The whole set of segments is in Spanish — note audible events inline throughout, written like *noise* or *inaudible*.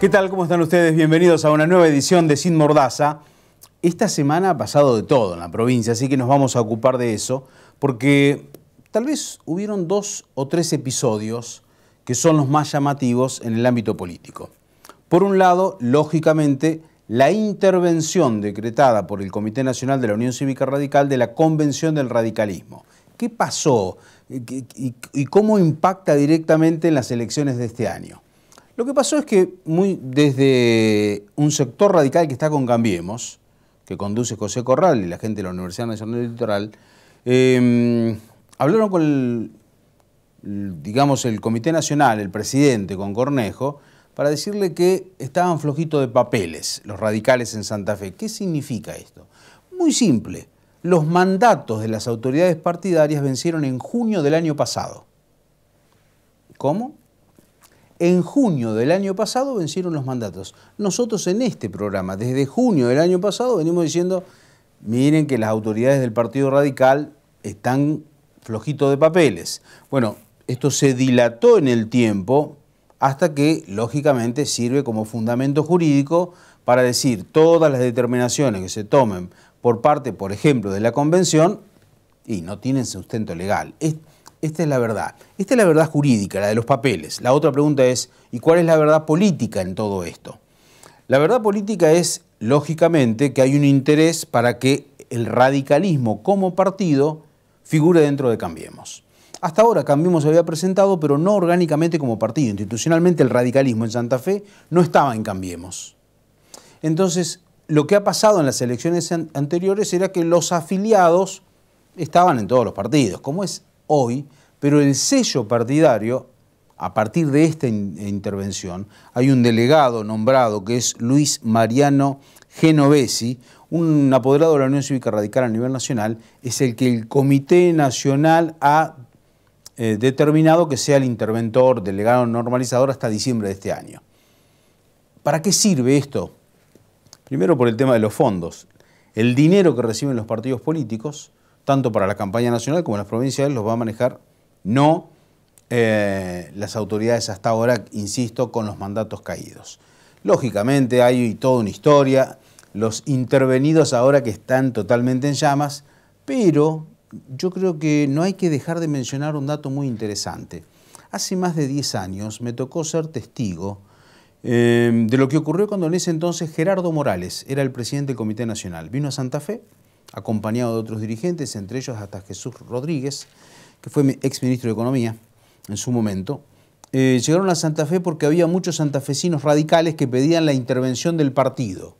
¿Qué tal? ¿Cómo están ustedes? Bienvenidos a una nueva edición de Sin Mordaza. Esta semana ha pasado de todo en la provincia, así que nos vamos a ocupar de eso, porque tal vez hubieron dos o tres episodios que son los más llamativos en el ámbito político. Por un lado, lógicamente, la intervención decretada por el Comité Nacional de la Unión Cívica Radical de la Convención del Radicalismo. ¿Qué pasó y cómo impacta directamente en las elecciones de este año? Lo que pasó es que desde un sector radical que está con Cambiemos, que conduce José Corral y la gente de la Universidad Nacional Electoral, em, hablaron con el, digamos, el Comité Nacional, el presidente, con Cornejo, para decirle que estaban flojitos de papeles los radicales en Santa Fe. ¿Qué significa esto? Muy simple. Los mandatos de las autoridades partidarias vencieron en junio del año pasado. ¿Cómo? En junio del año pasado vencieron los mandatos. Nosotros en este programa, desde junio del año pasado, venimos diciendo, miren que las autoridades del Partido Radical están flojitos de papeles. Bueno, esto se dilató en el tiempo hasta que, lógicamente, sirve como fundamento jurídico para decir todas las determinaciones que se tomen por parte, por ejemplo, de la convención, y no tienen sustento legal. Esta es la verdad. Esta es la verdad jurídica, la de los papeles. La otra pregunta es, ¿y cuál es la verdad política en todo esto? La verdad política es, lógicamente, que hay un interés para que el radicalismo como partido figure dentro de Cambiemos. Hasta ahora Cambiemos se había presentado, pero no orgánicamente como partido. Institucionalmente el radicalismo en Santa Fe no estaba en Cambiemos. Entonces, lo que ha pasado en las elecciones anteriores era que los afiliados estaban en todos los partidos, como es hoy, pero el sello partidario, a partir de esta intervención, hay un delegado nombrado que es Luis Mariano Genovesi, un apoderado de la Unión Cívica Radical a nivel nacional, es el que el Comité Nacional ha eh, determinado que sea el interventor, delegado normalizador hasta diciembre de este año. ¿Para qué sirve esto? Primero por el tema de los fondos. El dinero que reciben los partidos políticos tanto para la campaña nacional como las provinciales los va a manejar no eh, las autoridades hasta ahora, insisto, con los mandatos caídos. Lógicamente hay toda una historia, los intervenidos ahora que están totalmente en llamas, pero yo creo que no hay que dejar de mencionar un dato muy interesante. Hace más de 10 años me tocó ser testigo eh, de lo que ocurrió cuando en ese entonces Gerardo Morales era el presidente del Comité Nacional. Vino a Santa Fe, acompañado de otros dirigentes, entre ellos hasta Jesús Rodríguez, que fue ex ministro de Economía en su momento, eh, llegaron a Santa Fe porque había muchos santafesinos radicales que pedían la intervención del partido.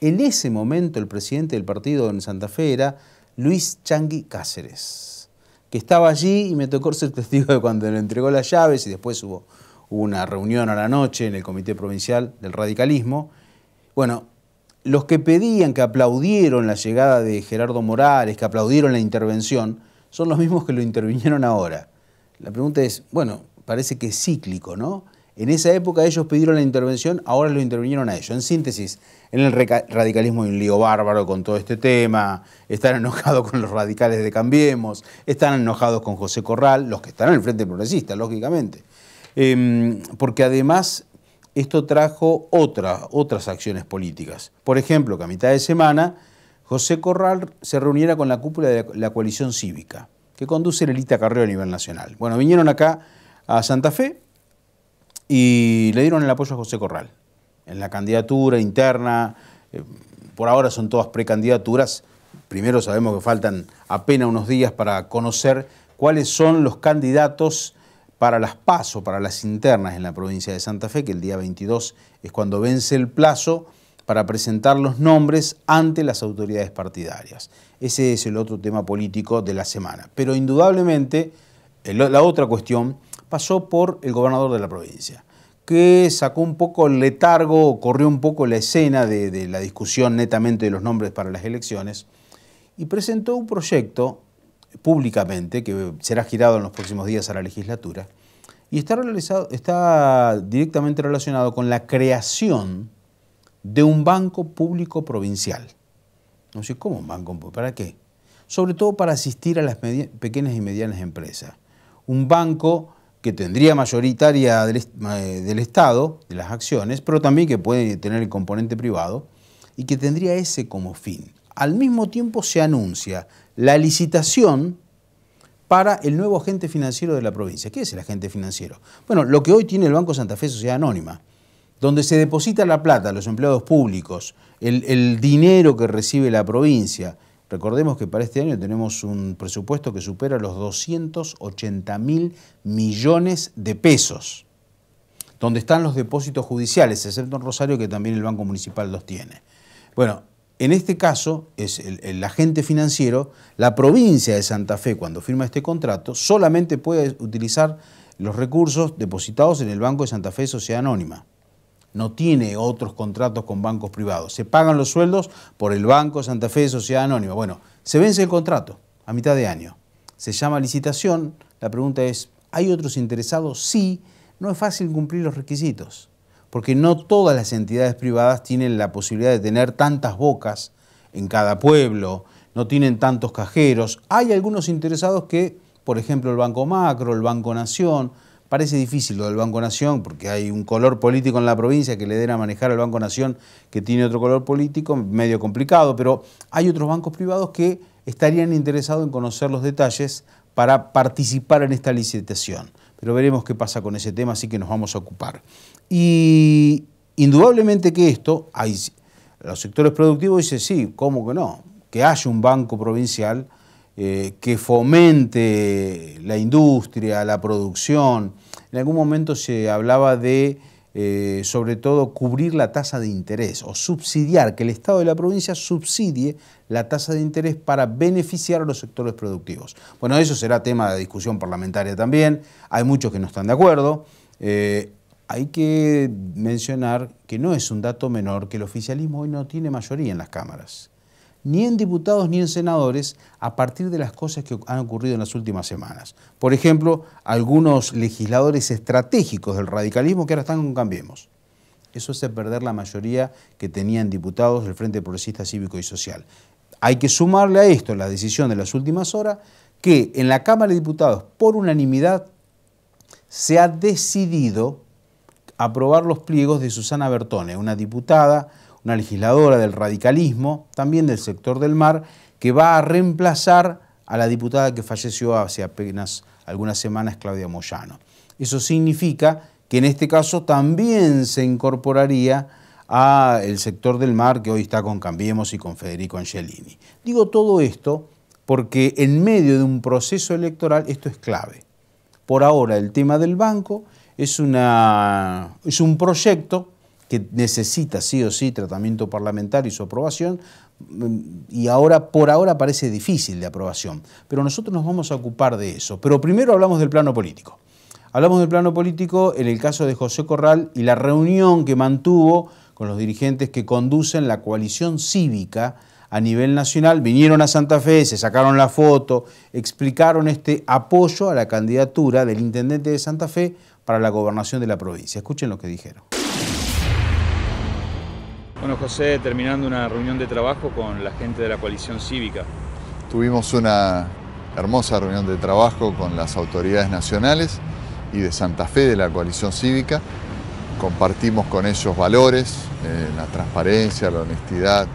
En ese momento el presidente del partido en Santa Fe era Luis Changui Cáceres, que estaba allí y me tocó ser testigo de cuando le entregó las llaves y después hubo, hubo una reunión a la noche en el Comité Provincial del Radicalismo. Bueno, los que pedían, que aplaudieron la llegada de Gerardo Morales, que aplaudieron la intervención, son los mismos que lo intervinieron ahora. La pregunta es, bueno, parece que es cíclico, ¿no? En esa época ellos pidieron la intervención, ahora lo intervinieron a ellos. En síntesis, en el radicalismo hay un lío bárbaro con todo este tema, están enojados con los radicales de Cambiemos, están enojados con José Corral, los que están en el Frente Progresista, lógicamente. Em, porque además esto trajo otras acciones políticas. Por ejemplo, que a mitad de semana José Corral se reuniera con la cúpula de la coalición cívica, que conduce Lelita Carreo a nivel nacional. Bueno, vinieron acá a Santa Fe y le dieron el apoyo a José Corral en la candidatura interna. Eh, por ahora son todas precandidaturas. Primero sabemos que faltan apenas unos días para conocer cuáles son los candidatos para las PASO, para las internas en la provincia de Santa Fe, que el día 22 es cuando vence el plazo para presentar los nombres ante las autoridades partidarias. Ese es el otro tema político de la semana. Pero indudablemente, la otra cuestión pasó por el gobernador de la provincia, que sacó un poco el letargo, corrió un poco la escena de, de la discusión netamente de los nombres para las elecciones, y presentó un proyecto públicamente, que será girado en los próximos días a la legislatura, y está, realizado, está directamente relacionado con la creación de un banco público provincial. No sé cómo un banco, ¿para qué? Sobre todo para asistir a las pequeñas y medianas empresas. Un banco que tendría mayoritaria del, eh, del, Estado, de las acciones, pero también que puede tener el componente privado y que tendría ese como fin al mismo tiempo se anuncia la licitación para el nuevo agente financiero de la provincia. ¿Qué es el agente financiero? Bueno, lo que hoy tiene el Banco Santa Fe Sociedad Anónima, donde se deposita la plata los empleados públicos, el, dinero que recibe la provincia. Recordemos que para este año tenemos un presupuesto que supera los 280 mil millones de pesos, donde están los depósitos judiciales, excepto en Rosario, que también el Banco Municipal los tiene. Bueno, en este caso, es el, agente financiero, la provincia de Santa Fe, cuando firma este contrato, solamente puede utilizar los recursos depositados en el Banco de Santa Fe Sociedad Anónima. No tiene otros contratos con bancos privados. Se pagan los sueldos por el Banco de Santa Fe Sociedad Anónima. Bueno, se vence el contrato a mitad de año. Se llama licitación. La pregunta es, ¿hay otros interesados? Sí, no es fácil cumplir los requisitos porque no todas las entidades privadas tienen la posibilidad de tener tantas bocas en cada pueblo, no tienen tantos cajeros. Hay algunos interesados que, por ejemplo, el Banco Macro, el Banco Nación, parece difícil lo del Banco Nación, porque hay un color político en la provincia que le den a manejar al Banco Nación, que tiene otro color político, medio complicado, pero hay otros bancos privados que estarían interesados en conocer los detalles para participar en esta licitación pero veremos qué pasa con ese tema, así que nos vamos a ocupar. Y indudablemente que esto, hay, los sectores productivos dicen, sí, ¿cómo que no? Que haya un banco provincial eh, que fomente la industria, la producción. En algún momento se hablaba de, eh, sobre todo, cubrir la tasa de interés o subsidiar, que el Estado de la provincia subsidie la tasa de interés para beneficiar a los sectores productivos. Bueno, eso será tema de discusión parlamentaria también. Hay muchos que no están de acuerdo. Eh, hay que mencionar que no es un dato menor que el oficialismo hoy no tiene mayoría en las cámaras, ni en diputados ni en senadores, a partir de las cosas que han ocurrido en las últimas semanas. Por ejemplo, algunos legisladores estratégicos del radicalismo que ahora están con Cambiemos. Eso hace perder la mayoría que tenían diputados del Frente Progresista Cívico y Social. Hay que sumarle a esto la decisión de las últimas horas que en la Cámara de Diputados, por unanimidad, se ha decidido aprobar los pliegos de Susana Bertone, una diputada, una legisladora del radicalismo, también del sector del mar, que va a reemplazar a la diputada que falleció hace apenas algunas semanas, Claudia Moyano. Eso significa que en este caso también se incorporaría el sector del mar que hoy está con Cambiemos y con Federico Angelini. Digo todo esto porque en medio de un proceso electoral esto es clave. Por ahora el tema del banco es, una, es un proyecto que necesita sí o sí tratamiento parlamentario y su aprobación, mm, y ahora por ahora parece difícil de aprobación, pero nosotros nos vamos a ocupar de eso. Pero primero hablamos del plano político. Hablamos del plano político en el caso de José Corral y la reunión que mantuvo con los dirigentes que conducen la coalición cívica a nivel nacional, vinieron a Santa Fe, se sacaron la foto, explicaron este apoyo a la candidatura del intendente de Santa Fe para la gobernación de la provincia. Escuchen lo que dijeron. Bueno, José, terminando una reunión de trabajo con la gente de la coalición cívica. Tuvimos una hermosa reunión de trabajo con las autoridades nacionales y de Santa Fe de la coalición cívica compartimos con ellos valores, eh, la transparencia, la honestidad,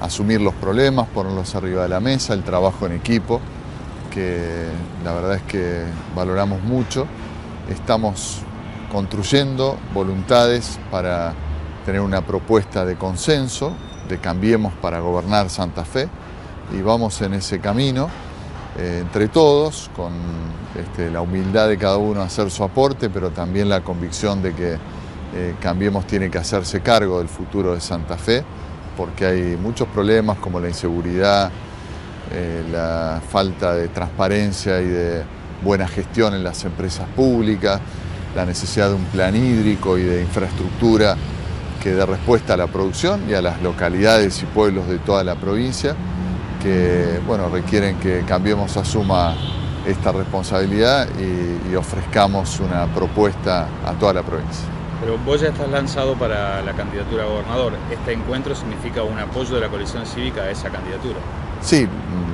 asumir los problemas, ponerlos arriba de la mesa, el trabajo en equipo, que la verdad es que valoramos mucho. Estamos construyendo voluntades para tener una propuesta de consenso, de cambiemos para gobernar Santa Fe, y vamos en ese camino eh, entre todos, con este, la humildad de cada uno a hacer su aporte, pero también la convicción de que eh, Cambiemos tiene que hacerse cargo del futuro de Santa Fe, porque hay muchos problemas como la inseguridad, eh, la falta de transparencia y de buena gestión en las empresas públicas, la necesidad de un plan hídrico y de infraestructura que dé respuesta a la producción y a las localidades y pueblos de toda la provincia, que bueno, requieren que Cambiemos asuma esta responsabilidad y ofrezcamos una propuesta a toda la provincia. Pero vos ya estás lanzado para la candidatura a gobernador. ¿Este encuentro significa un apoyo de la coalición cívica a esa candidatura? Sí,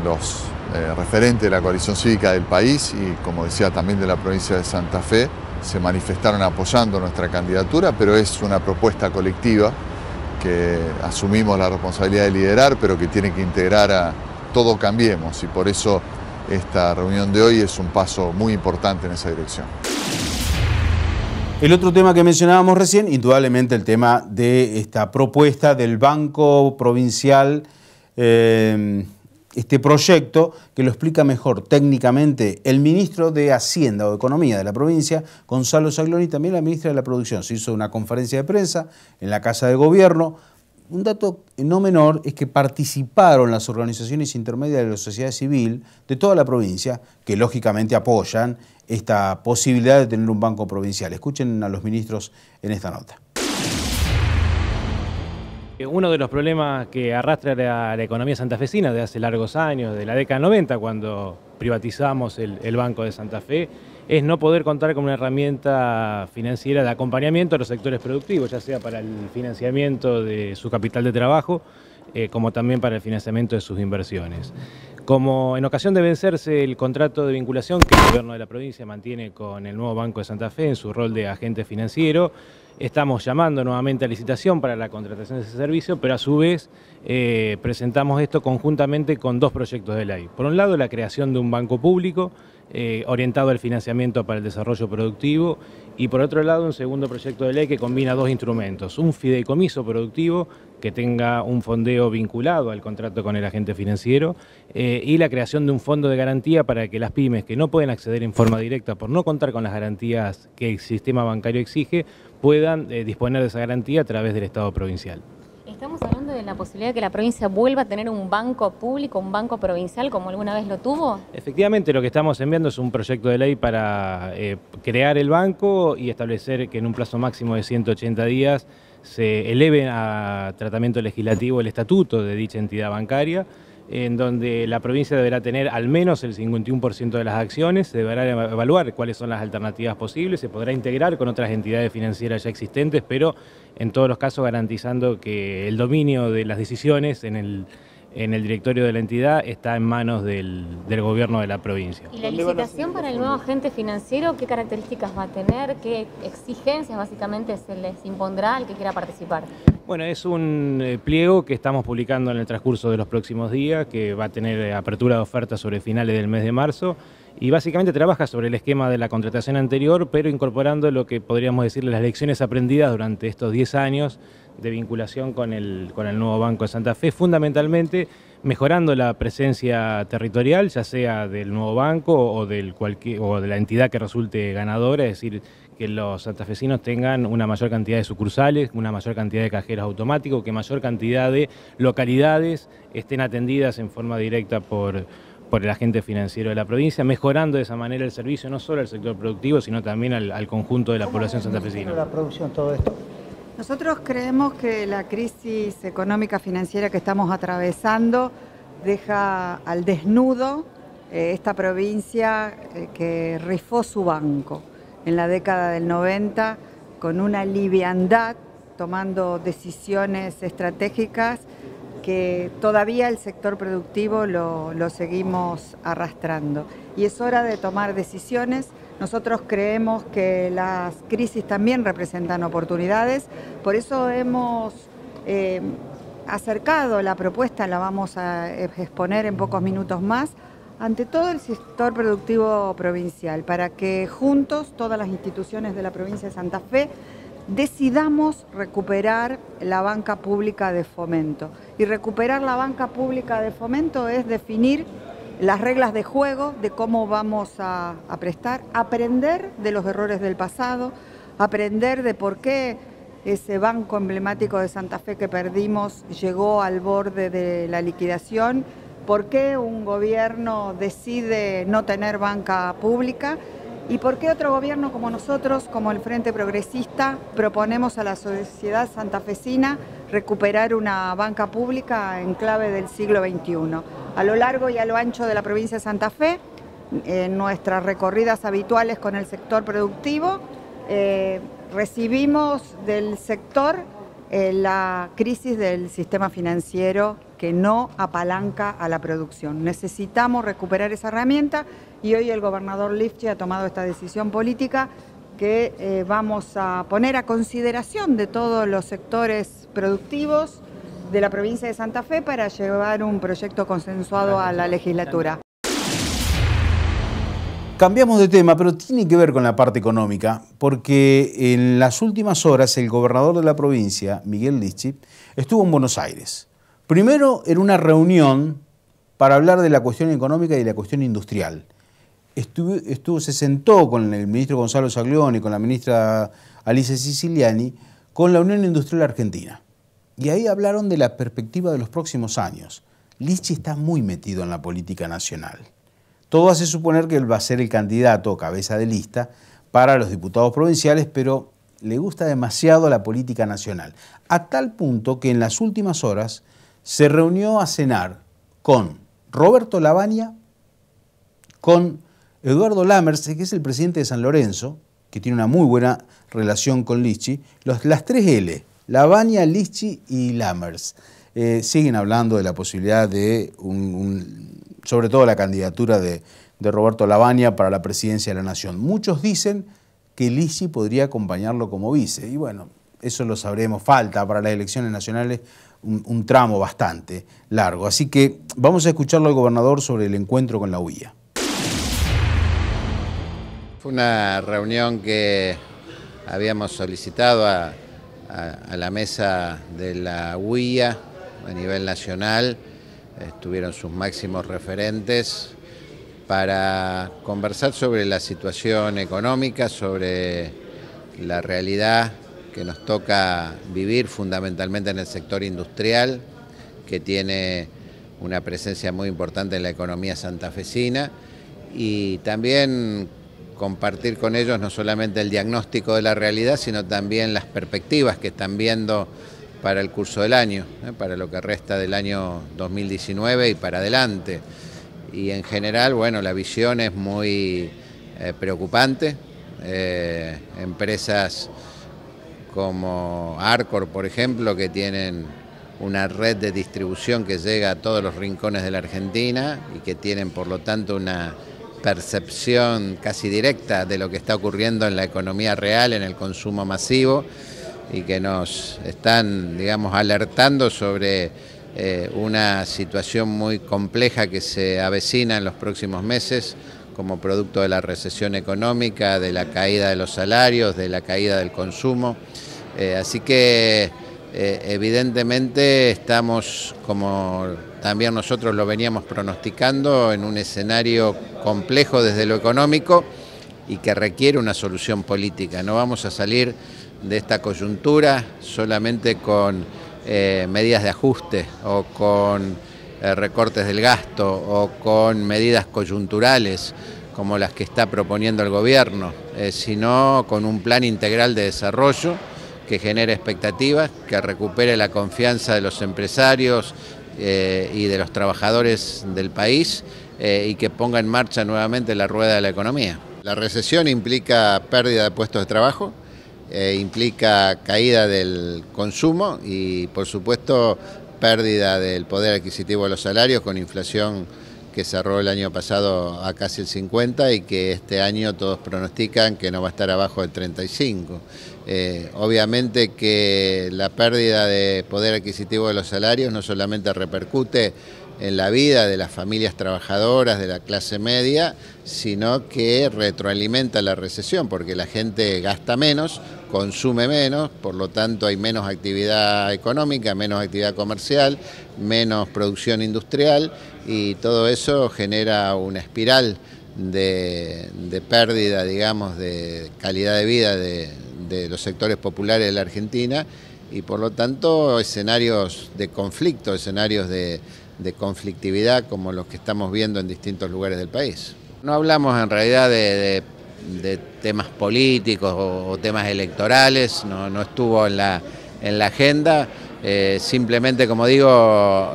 los eh, referentes de la coalición cívica del país y, como decía, también de la provincia de Santa Fe, se manifestaron apoyando nuestra candidatura, pero es una propuesta colectiva que asumimos la responsabilidad de liderar, pero que tiene que integrar a todo Cambiemos y por eso esta reunión de hoy es un paso muy importante en esa dirección. El otro tema que mencionábamos recién, indudablemente el tema de esta propuesta del Banco Provincial, eh, este proyecto que lo explica mejor técnicamente el ministro de Hacienda o Economía de la provincia, Gonzalo Sagloni, también la ministra de la Producción. Se hizo una conferencia de prensa en la Casa de Gobierno un dato no menor es que participaron las organizaciones intermedias de la sociedad civil de toda la provincia, que lógicamente apoyan esta posibilidad de tener un banco provincial. Escuchen a los ministros en esta nota. Eh, uno de los problemas que arrastra la, economía santafesina de hace largos años, de la década 90, cuando privatizamos el Banco de Santa Fe, es no poder contar con una herramienta financiera de acompañamiento a los sectores productivos, ya sea para el financiamiento de su capital de trabajo, eh, como también para el financiamiento de sus inversiones. Como en ocasión de vencerse el contrato de vinculación que el gobierno de la provincia mantiene con el nuevo Banco de Santa Fe en su rol de agente financiero, estamos llamando nuevamente a licitación para la contratación de ese servicio, pero a su vez eh, presentamos esto conjuntamente con dos proyectos de ley. Por un lado, la creación de un banco público eh, orientado al financiamiento para el desarrollo productivo y por otro lado un segundo proyecto de ley que combina dos instrumentos, un fideicomiso productivo que tenga un fondeo vinculado al contrato con el agente financiero eh, y la creación de un fondo de garantía para que las pymes que no pueden acceder en forma directa por no contar con las garantías que el sistema bancario exige puedan eh, disponer de esa garantía a través del Estado provincial. Estamos hablando de la posibilidad de que la provincia vuelva a tener un banco público, un banco provincial, como alguna vez lo tuvo. Efectivamente, lo que estamos enviando es un proyecto de ley para eh, crear el banco y establecer que en un plazo máximo de 180 días se eleve a tratamiento legislativo el estatuto de dicha entidad bancaria en donde la provincia deberá tener al menos el 51% de las acciones, se deberá evaluar cuáles son las alternativas posibles, se podrá integrar con otras entidades financieras ya existentes, pero en todos los casos garantizando que el dominio de las decisiones en el en el directorio de la entidad está en manos del, gobierno de la provincia. ¿Y la licitación para el nuevo agente financiero qué características va a tener? ¿Qué exigencias básicamente se les impondrá al que quiera participar? Bueno, es un eh, pliego que estamos publicando en el transcurso de los próximos días, que va a tener eh, apertura de ofertas sobre finales del mes de marzo y básicamente trabaja sobre el esquema de la contratación anterior, pero incorporando lo que podríamos decirle las lecciones aprendidas durante estos 10 años de vinculación con el, con el nuevo Banco de Santa Fe, fundamentalmente mejorando la presencia territorial, ya sea del nuevo banco o, del cualquier, o de la entidad que resulte ganadora, es decir, que los santafesinos tengan una mayor cantidad de sucursales, una mayor cantidad de cajeros automáticos, que mayor cantidad de localidades estén atendidas en forma directa por, por el agente financiero de la provincia, mejorando de esa manera el servicio no solo al sector productivo, sino también al, conjunto de la población santafesina. la producción todo esto? Nosotros creemos que la crisis económica financiera que estamos atravesando deja al desnudo eh, esta provincia eh, que rifó su banco en la década del 90 con una liviandad, tomando decisiones estratégicas que todavía el sector productivo lo, lo seguimos arrastrando. Y es hora de tomar decisiones nosotros creemos que las crisis también representan oportunidades, por eso hemos eh, acercado la propuesta, la vamos a exponer en pocos minutos más, ante todo el sector productivo provincial, para que juntos, todas las instituciones de la provincia de Santa Fe, decidamos recuperar la banca pública de fomento. Y recuperar la banca pública de fomento es definir las reglas de juego, de cómo vamos a, prestar, aprender de los errores del pasado, aprender de por qué ese banco emblemático de Santa Fe que perdimos llegó al borde de la liquidación, por qué un gobierno decide no tener banca pública y por qué otro gobierno como nosotros, como el Frente Progresista, proponemos a la sociedad santafesina recuperar una banca pública en clave del siglo XXI. A lo largo y a lo ancho de la provincia de Santa Fe, en nuestras recorridas habituales con el sector productivo, eh, recibimos del sector eh, la crisis del sistema financiero que no apalanca a la producción. Necesitamos recuperar esa herramienta y hoy el gobernador Lifchi ha tomado esta decisión política que eh, vamos a poner a consideración de todos los sectores productivos de la provincia de Santa Fe para llevar un proyecto consensuado a la legislatura. Cambiamos de tema, pero tiene que ver con la parte económica, porque en las últimas horas el gobernador de la provincia, Miguel Lichi, estuvo en Buenos Aires. Primero en una reunión para hablar de la cuestión económica y de la cuestión industrial estuvo, se sentó con el ministro Gonzalo y con la ministra Alice Siciliani, con la Unión Industrial Argentina. Y ahí hablaron de la perspectiva de los próximos años. Lichi está muy metido en la política nacional. Todo hace suponer que él va a ser el candidato, cabeza de lista, para los diputados provinciales, pero le gusta demasiado la política nacional, a tal punto que en las últimas horas se reunió a cenar con Roberto Lavagna, con Eduardo Lammers, que es el presidente de San Lorenzo, que tiene una muy buena relación con Lichi, los, las tres L, Lavagna, Lichi y Lammers, eh, siguen hablando de la posibilidad de, sobre todo la candidatura de, Roberto Lavagna para la presidencia de la Nación. Muchos dicen que Lichi podría acompañarlo como vice, y bueno, eso lo sabremos, falta para las elecciones nacionales un, tramo bastante largo. Así que vamos a escucharlo al gobernador sobre el encuentro con la UIA. Fue una reunión que habíamos solicitado a, la mesa de la UIA a nivel nacional, estuvieron sus máximos referentes para conversar sobre la situación económica, sobre la realidad que nos toca vivir fundamentalmente en el sector industrial, que tiene una presencia muy importante en la economía santafesina, y también compartir con ellos no solamente el diagnóstico de la realidad, sino también las perspectivas que están viendo para el curso del año, ¿eh? para lo que resta del año 2019 y para adelante. Y en general, bueno, la visión es muy eh, preocupante. Eh, empresas como Arcor, por ejemplo, que tienen una red de distribución que llega a todos los rincones de la Argentina y que tienen, por lo tanto, una percepción casi directa de lo que está ocurriendo en la economía real, en el consumo masivo, y que nos están, digamos, alertando sobre eh, una situación muy compleja que se avecina en los próximos meses como producto de la recesión económica, de la caída de los salarios, de la caída del consumo. Eh, así que eh, evidentemente estamos como también nosotros lo veníamos pronosticando en un escenario complejo desde lo económico y que requiere una solución política. No vamos a salir de esta coyuntura solamente con eh, medidas de ajuste o con eh, recortes del gasto o con medidas coyunturales como las que está proponiendo el gobierno, eh, sino con un plan integral de desarrollo que genere expectativas, que recupere la confianza de los empresarios, eh, y de los trabajadores del país eh, y que ponga en marcha nuevamente la rueda de la economía. La recesión implica pérdida de puestos de trabajo, eh, implica caída del consumo y por supuesto pérdida del poder adquisitivo de los salarios con inflación que cerró el año pasado a casi el 50 y que este año todos pronostican que no va a estar abajo del 35. Eh, obviamente que la pérdida de poder adquisitivo de los salarios no solamente repercute en la vida de las familias trabajadoras, de la clase media, sino que retroalimenta la recesión, porque la gente gasta menos, consume menos, por lo tanto hay menos actividad económica, menos actividad comercial, menos producción industrial y todo eso genera una espiral de, de pérdida, digamos, de calidad de vida de, de los sectores populares de la Argentina y por lo tanto escenarios de conflicto, escenarios de, conflictividad como los que estamos viendo en distintos lugares del país. No hablamos en realidad de, temas políticos o, temas electorales, no, estuvo en la, agenda, eh, simplemente como digo,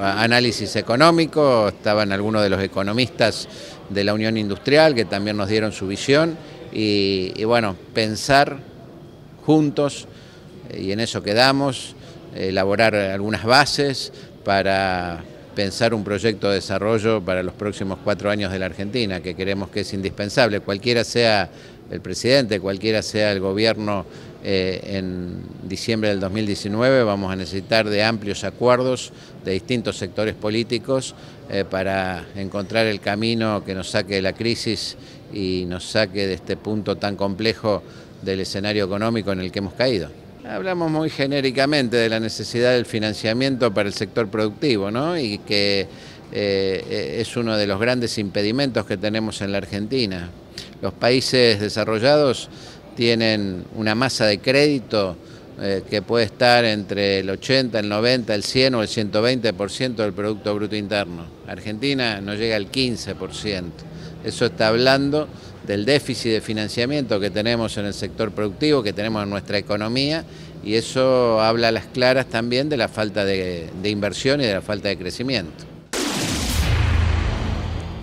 análisis económico, estaban algunos de los economistas de la Unión Industrial que también nos dieron su visión y bueno, pensar juntos eh, y en eso quedamos, elaborar algunas bases para pensar un proyecto de desarrollo para los próximos cuatro años de la Argentina, que queremos que es indispensable, cualquiera sea el presidente, cualquiera sea el gobierno eh, en diciembre del 2019, vamos a necesitar de amplios acuerdos de distintos sectores políticos eh, para encontrar el camino que nos saque de la crisis y nos saque de este punto tan complejo del escenario económico en el que hemos caído. Hablamos muy genéricamente de la necesidad del financiamiento para el sector productivo, ¿no? Y que eh, es uno de los grandes impedimentos que tenemos en la Argentina. Los países desarrollados tienen una masa de crédito eh, que puede estar entre el 80, el 90, el 100 o el 120% del Producto Bruto Interno. Argentina no llega al 15%. Eso está hablando del déficit de financiamiento que tenemos en el sector productivo, que tenemos en nuestra economía, y eso habla a las claras también de la falta de, inversión y de la falta de crecimiento.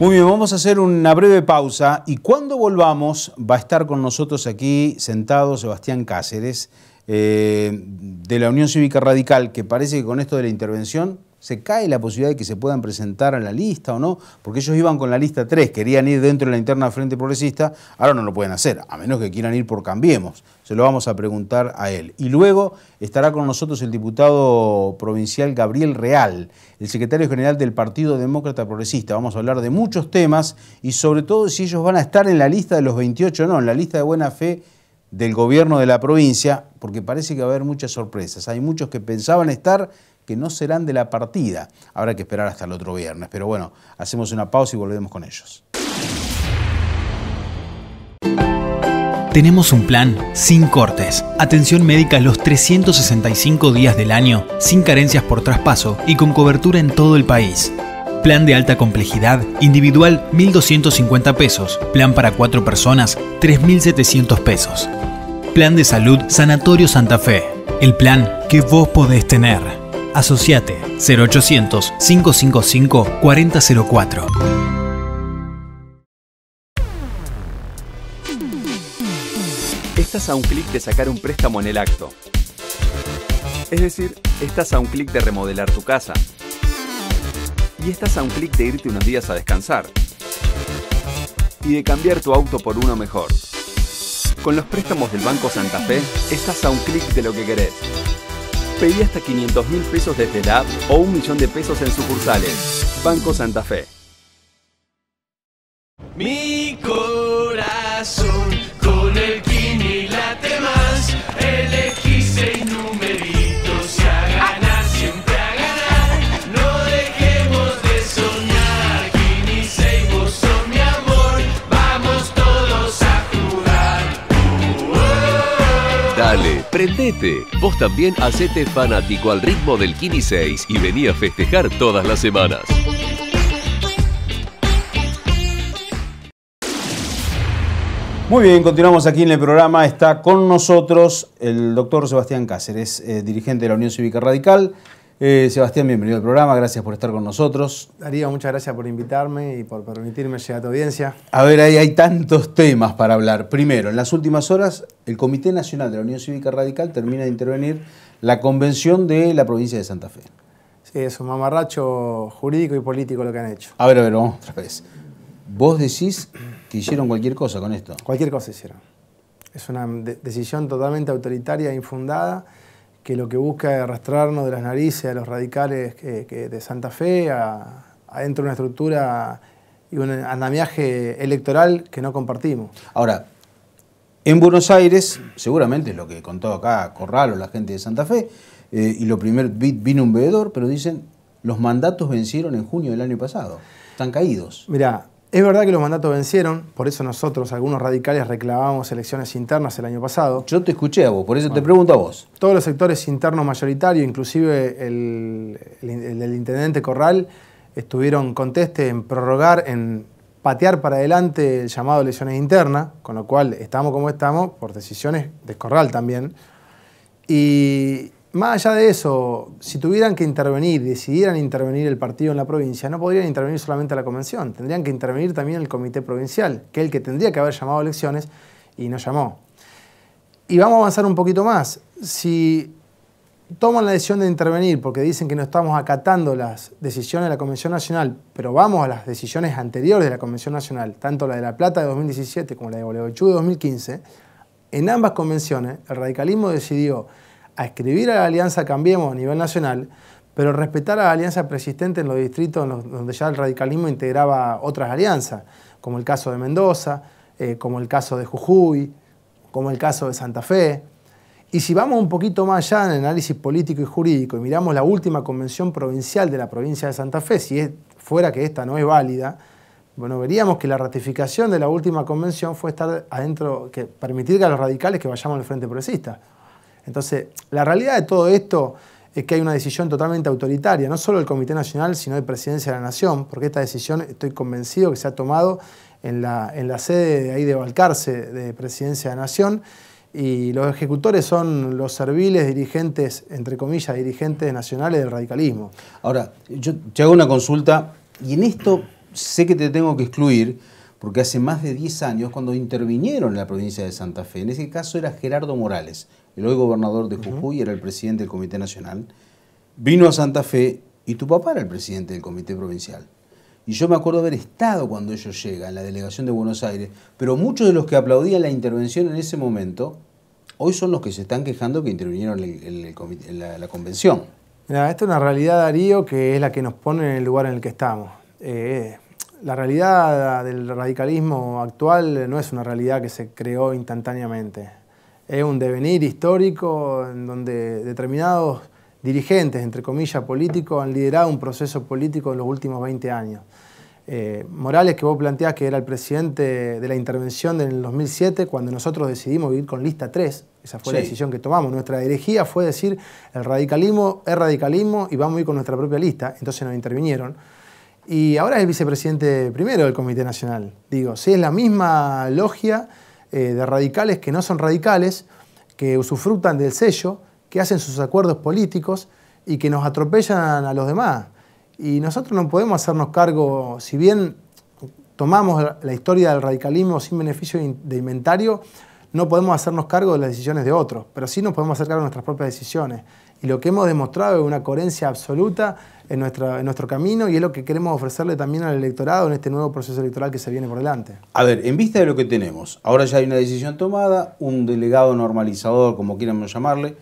Muy bien, vamos a hacer una breve pausa y cuando volvamos va a estar con nosotros aquí sentado Sebastián Cáceres eh, de la Unión Cívica Radical, que parece que con esto de la intervención se cae la posibilidad de que se puedan presentar a la lista o no, porque ellos iban con la lista 3, querían ir dentro de la interna Frente Progresista, ahora no lo pueden hacer, a menos que quieran ir por Cambiemos, se lo vamos a preguntar a él. Y luego estará con nosotros el diputado provincial Gabriel Real, el secretario general del Partido Demócrata Progresista, vamos a hablar de muchos temas y sobre todo si ellos van a estar en la lista de los 28 o no, en la lista de buena fe del gobierno de la provincia, porque parece que va a haber muchas sorpresas. Hay muchos que pensaban estar, que no serán de la partida. Habrá que esperar hasta el otro viernes, pero bueno, hacemos una pausa y volvemos con ellos. Tenemos un plan sin cortes, atención médica los 365 días del año, sin carencias por traspaso y con cobertura en todo el país. Plan de alta complejidad, individual 1.250 pesos, plan para cuatro personas 3.700 pesos. Plan de salud Sanatorio Santa Fe, el plan que vos podés tener. Asociate 0800 555 4004. Estás a un clic de sacar un préstamo en el acto. Es decir, estás a un clic de remodelar tu casa. Y estás a un clic de irte unos días a descansar. Y de cambiar tu auto por uno mejor. Con los préstamos del Banco Santa Fe, estás a un clic de lo que querés. Pedí hasta 500 mil pesos desde la o un millón de pesos en sucursales. Banco Santa Fe. prendete. Vos también hacete fanático al ritmo del Kini 6 y venía a festejar todas las semanas. Muy bien, continuamos aquí en el programa. Está con nosotros el doctor Sebastián Cáceres, eh, dirigente de la Unión Cívica Radical eh, Sebastián, bienvenido al programa, gracias por estar con nosotros. Darío, muchas gracias por invitarme y por permitirme llegar a tu audiencia. A ver, ahí hay tantos temas para hablar. Primero, en las últimas horas, el Comité Nacional de la Unión Cívica Radical termina de intervenir la convención de la provincia de Santa Fe. Sí, es un mamarracho jurídico y político lo que han hecho. A ver, a ver, vamos otra vez. Vos decís que hicieron cualquier cosa con esto. Cualquier cosa hicieron. Es una decisión totalmente autoritaria e infundada que lo que busca es arrastrarnos de las narices a los radicales de Santa Fe adentro de una estructura y un andamiaje electoral que no compartimos. Ahora, en Buenos Aires, seguramente es lo que contó acá Corral o la gente de Santa Fe, eh, y lo primero vino un veedor, pero dicen, los mandatos vencieron en junio del año pasado, están caídos. Mirá, es verdad que los mandatos vencieron, por eso nosotros, algunos radicales, reclamamos elecciones internas el año pasado. Yo te escuché a vos, por eso te pregunto a vos. Todos los sectores internos mayoritarios, inclusive el, del intendente Corral, estuvieron conteste en prorrogar, en patear para adelante el llamado elecciones internas, con lo cual estamos como estamos por decisiones de Corral también. Y, más allá de eso, si tuvieran que intervenir, decidieran intervenir el partido en la provincia, no podrían intervenir solamente la convención, tendrían que intervenir también el comité provincial, que es el que tendría que haber llamado a elecciones y no llamó. Y vamos a avanzar un poquito más. Si toman la decisión de intervenir porque dicen que no estamos acatando las decisiones de la Convención Nacional, pero vamos a las decisiones anteriores de la Convención Nacional, tanto la de La Plata de 2017 como la de W8 de 2015, en ambas convenciones el radicalismo decidió a escribir a la alianza Cambiemos a nivel nacional, pero respetar a la alianza persistente en los distritos donde ya el radicalismo integraba otras alianzas, como el caso de Mendoza, eh, como el caso de Jujuy, como el caso de Santa Fe. Y si vamos un poquito más allá en el análisis político y jurídico y miramos la última convención provincial de la provincia de Santa Fe, si fuera que esta no es válida, bueno, veríamos que la ratificación de la última convención fue estar adentro, que permitir que a los radicales que vayamos al Frente Progresista. Entonces, la realidad de todo esto es que hay una decisión totalmente autoritaria, no solo del Comité Nacional, sino de Presidencia de la Nación, porque esta decisión estoy convencido que se ha tomado en la, sede ahí de Balcarce, de Presidencia de la Nación, y los ejecutores son los serviles dirigentes, entre comillas, dirigentes nacionales del radicalismo. Ahora, yo te hago una consulta, y en esto sé que te tengo que excluir, porque hace más de 10 años, cuando intervinieron en la provincia de Santa Fe, en ese caso era Gerardo Morales, el hoy gobernador de Jujuy, era el presidente del Comité Nacional, vino a Santa Fe y tu papá era el presidente del Comité Provincial. Y yo me acuerdo haber estado cuando ellos llegan, en la delegación de Buenos Aires, pero muchos de los que aplaudían la intervención en ese momento, hoy son los que se están quejando que intervinieron en, la, convención. Mira, esta es una realidad, Darío, que es la que nos pone en el lugar en el que estamos. Eh, la realidad del radicalismo actual no es una realidad que se creó instantáneamente. Es un devenir histórico en donde determinados dirigentes, entre comillas, políticos, han liderado un proceso político en los últimos 20 años. Eh, Morales, que vos planteás que era el presidente de la intervención en el 2007, cuando nosotros decidimos ir con lista 3, esa fue la decisión que tomamos. Nuestra herejía fue decir, el radicalismo es radicalismo y vamos a ir con nuestra propia lista. Entonces nos intervinieron y ahora es el vicepresidente primero del Comité Nacional. Digo, si es la misma logia eh, de radicales que no son radicales, que usufructan del sello, que hacen sus acuerdos políticos y que nos atropellan a los demás. Y nosotros no podemos hacernos cargo, si bien tomamos la historia del radicalismo sin beneficio de inventario, no podemos hacernos cargo de las decisiones de otros, pero sí nos podemos hacer cargo de nuestras propias decisiones. Y lo que hemos demostrado es una coherencia absoluta en nuestro, en nuestro camino y es lo que queremos ofrecerle también al electorado en este nuevo proceso electoral que se viene por delante. A ver, en vista de lo que tenemos, ahora ya hay una decisión tomada, un delegado normalizador, como quieran llamarle,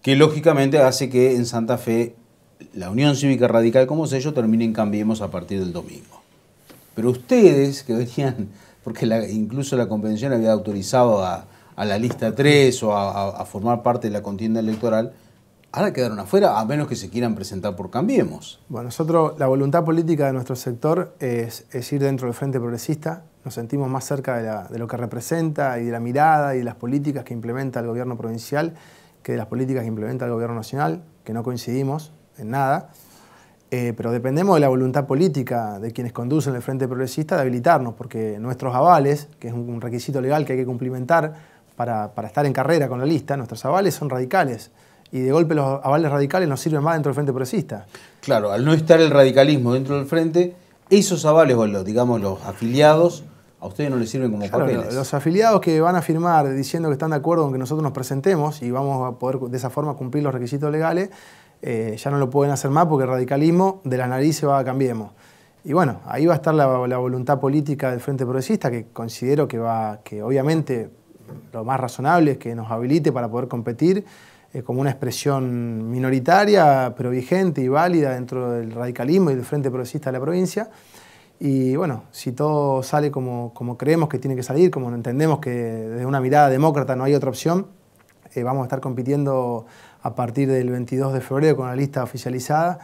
que lógicamente hace que en Santa Fe la Unión Cívica Radical como sello termine en Cambiemos a partir del domingo. Pero ustedes que venían, porque incluso la convención había autorizado a, la lista 3 o a, formar parte de la contienda electoral, Ahora quedaron afuera, a menos que se quieran presentar por Cambiemos. Bueno, nosotros, la voluntad política de nuestro sector es, ir dentro del Frente Progresista. Nos sentimos más cerca de, lo que representa y de la mirada y de las políticas que implementa el gobierno provincial que de las políticas que implementa el gobierno nacional, que no coincidimos en nada. Eh, pero dependemos de la voluntad política de quienes conducen el Frente Progresista de habilitarnos, porque nuestros avales, que es un requisito legal que hay que cumplimentar para estar en carrera con la lista, nuestros avales son radicales y de golpe los avales radicales no sirven más dentro del Frente Progresista. Claro, al no estar el radicalismo dentro del Frente, esos avales, o los, digamos, los afiliados, a ustedes no les sirven como papeles. Los afiliados que van a firmar diciendo que están de acuerdo con que nosotros nos presentemos y vamos a poder de esa forma cumplir los requisitos legales, eh, ya no lo pueden hacer más porque el radicalismo de la nariz se va a Cambiemos. Y bueno, ahí va a estar la, voluntad política del Frente Progresista, que considero que va, que obviamente lo más razonable es que nos habilite para poder competir eh, como una expresión minoritaria, pero vigente y válida dentro del radicalismo y del Frente Progresista de la provincia. Y bueno, si todo sale como, como creemos que tiene que salir, como entendemos que desde una mirada demócrata no hay otra opción, eh, vamos a estar compitiendo a partir del 22 de febrero con la lista oficializada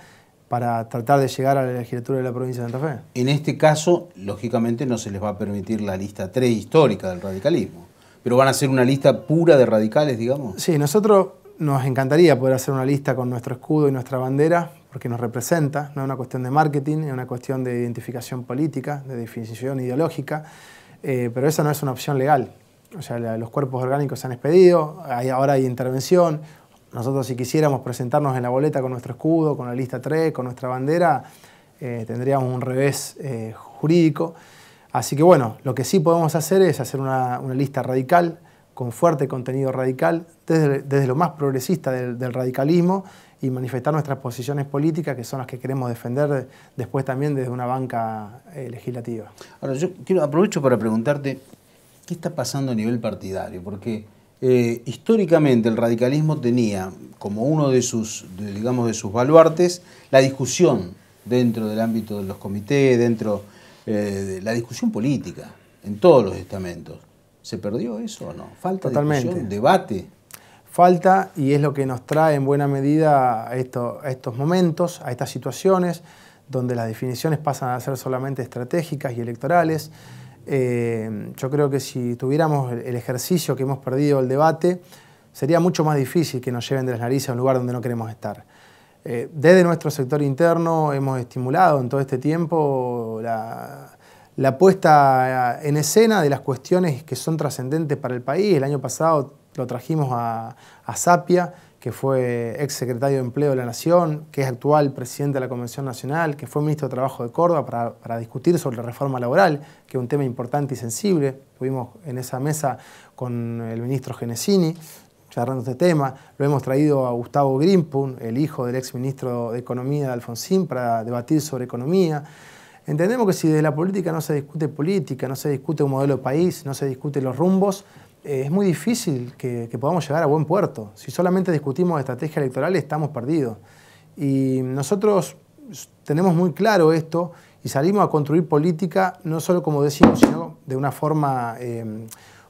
para tratar de llegar a la legislatura de la provincia de Santa Fe. En este caso, lógicamente, no se les va a permitir la lista 3 histórica del radicalismo, pero van a ser una lista pura de radicales, digamos. Sí, nosotros nos encantaría poder hacer una lista con nuestro escudo y nuestra bandera, porque nos representa, no es una cuestión de marketing, es una cuestión de identificación política, de definición ideológica, eh, pero esa no es una opción legal. O sea, los cuerpos orgánicos se han expedido, hay, ahora hay intervención. Nosotros si quisiéramos presentarnos en la boleta con nuestro escudo, con la lista 3, con nuestra bandera, eh, tendríamos un revés eh, jurídico. Así que bueno, lo que sí podemos hacer es hacer una, una lista radical, con fuerte contenido radical, desde, lo más progresista del, radicalismo y manifestar nuestras posiciones políticas, que son las que queremos defender después también desde una banca eh, legislativa. Ahora, yo quiero, aprovecho para preguntarte, ¿qué está pasando a nivel partidario? Porque eh, históricamente el radicalismo tenía como uno de sus, digamos, de sus baluartes la discusión dentro del ámbito de los comités, dentro eh, de la discusión política, en todos los estamentos. ¿Se perdió eso o no? Falta Totalmente. debate. Falta y es lo que nos trae en buena medida a, estos momentos, a estas situaciones donde las definiciones pasan a ser solamente estratégicas y electorales. Eh, yo creo que si tuviéramos el ejercicio que hemos perdido, el debate, sería mucho más difícil que nos lleven de las narices a un lugar donde no queremos estar. Eh, desde nuestro sector interno hemos estimulado en todo este tiempo la, la puesta eh, en escena de las cuestiones que son trascendentes para el país. El año pasado lo trajimos a, a Sapia, que fue ex secretario de Empleo de la Nación, que es actual presidente de la Convención Nacional, que fue ministro de Trabajo de Córdoba para, discutir sobre la reforma laboral, que es un tema importante y sensible. Estuvimos en esa mesa con el ministro Genesini cerrando este tema. Lo hemos traído a Gustavo Grimpun, el hijo del ex ministro de Economía de Alfonsín, para debatir sobre economía. Entendemos que si de la política no se discute política, no se discute un modelo de país, no se discute los rumbos, eh, es muy difícil que, podamos llegar a buen puerto. Si solamente discutimos estrategia electoral, estamos perdidos. Y nosotros tenemos muy claro esto y salimos a construir política, no solo como decimos, sino de una forma eh,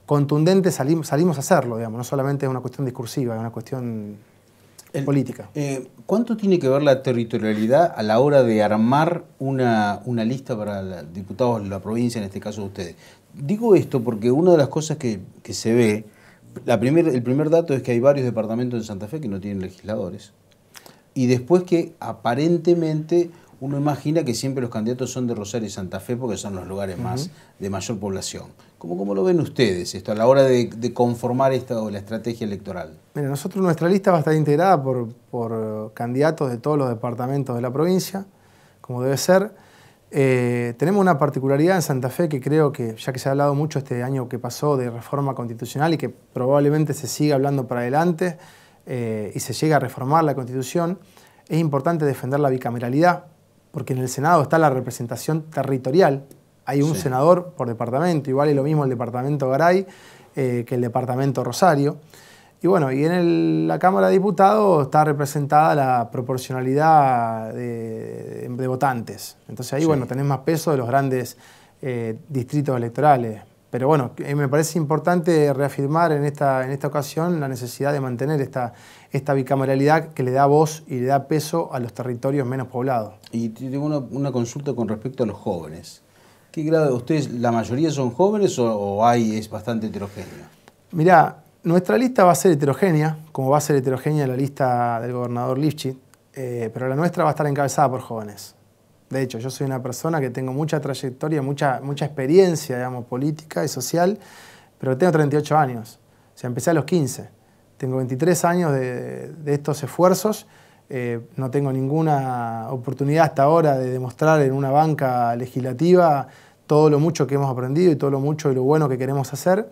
contundente salimos, salimos a hacerlo, digamos. No solamente es una cuestión discursiva, es una cuestión en política. Eh, ¿Cuánto tiene que ver la territorialidad a la hora de armar una, una lista para los diputados de la provincia, en este caso de ustedes? Digo esto porque una de las cosas que, se ve, la primer, el primer dato es que hay varios departamentos en Santa Fe que no tienen legisladores, y después que aparentemente uno imagina que siempre los candidatos son de Rosario y Santa Fe porque son los lugares más de mayor población. ¿Cómo, lo ven ustedes esto a la hora de, conformar esta la estrategia electoral? Mira, nosotros nuestra lista va a estar integrada por, candidatos de todos los departamentos de la provincia, como debe ser. Eh, tenemos una particularidad en Santa Fe que creo que, ya que se ha hablado mucho este año que pasó de reforma constitucional y que probablemente se siga hablando para adelante eh, y se llega a reformar la constitución, es importante defender la bicameralidad porque en el Senado está la representación territorial, hay un senador por departamento, igual es lo mismo el departamento Garay eh, que el departamento Rosario. Y bueno, y en la Cámara de Diputados está representada la proporcionalidad de, votantes. Entonces ahí, bueno, tenés más peso de los grandes eh, distritos electorales, pero bueno, eh, me parece importante reafirmar en esta, en esta ocasión la necesidad de mantener esta, esta bicameralidad que le da voz y le da peso a los territorios menos poblados. Y tengo una, consulta con respecto a los jóvenes. ¿Qué grado ustedes, la mayoría son jóvenes o, hay, es bastante heterogénea? Mirá, nuestra lista va a ser heterogénea, como va a ser heterogénea la lista del gobernador Lipschitz, eh, pero la nuestra va a estar encabezada por jóvenes. De hecho, yo soy una persona que tengo mucha trayectoria, mucha, mucha experiencia, digamos, política y social, pero tengo 38 años. O sea, empecé a los 15. Tengo 23 años de, estos esfuerzos. Eh, no tengo ninguna oportunidad hasta ahora de demostrar en una banca legislativa todo lo mucho que hemos aprendido y todo lo mucho y lo bueno que queremos hacer.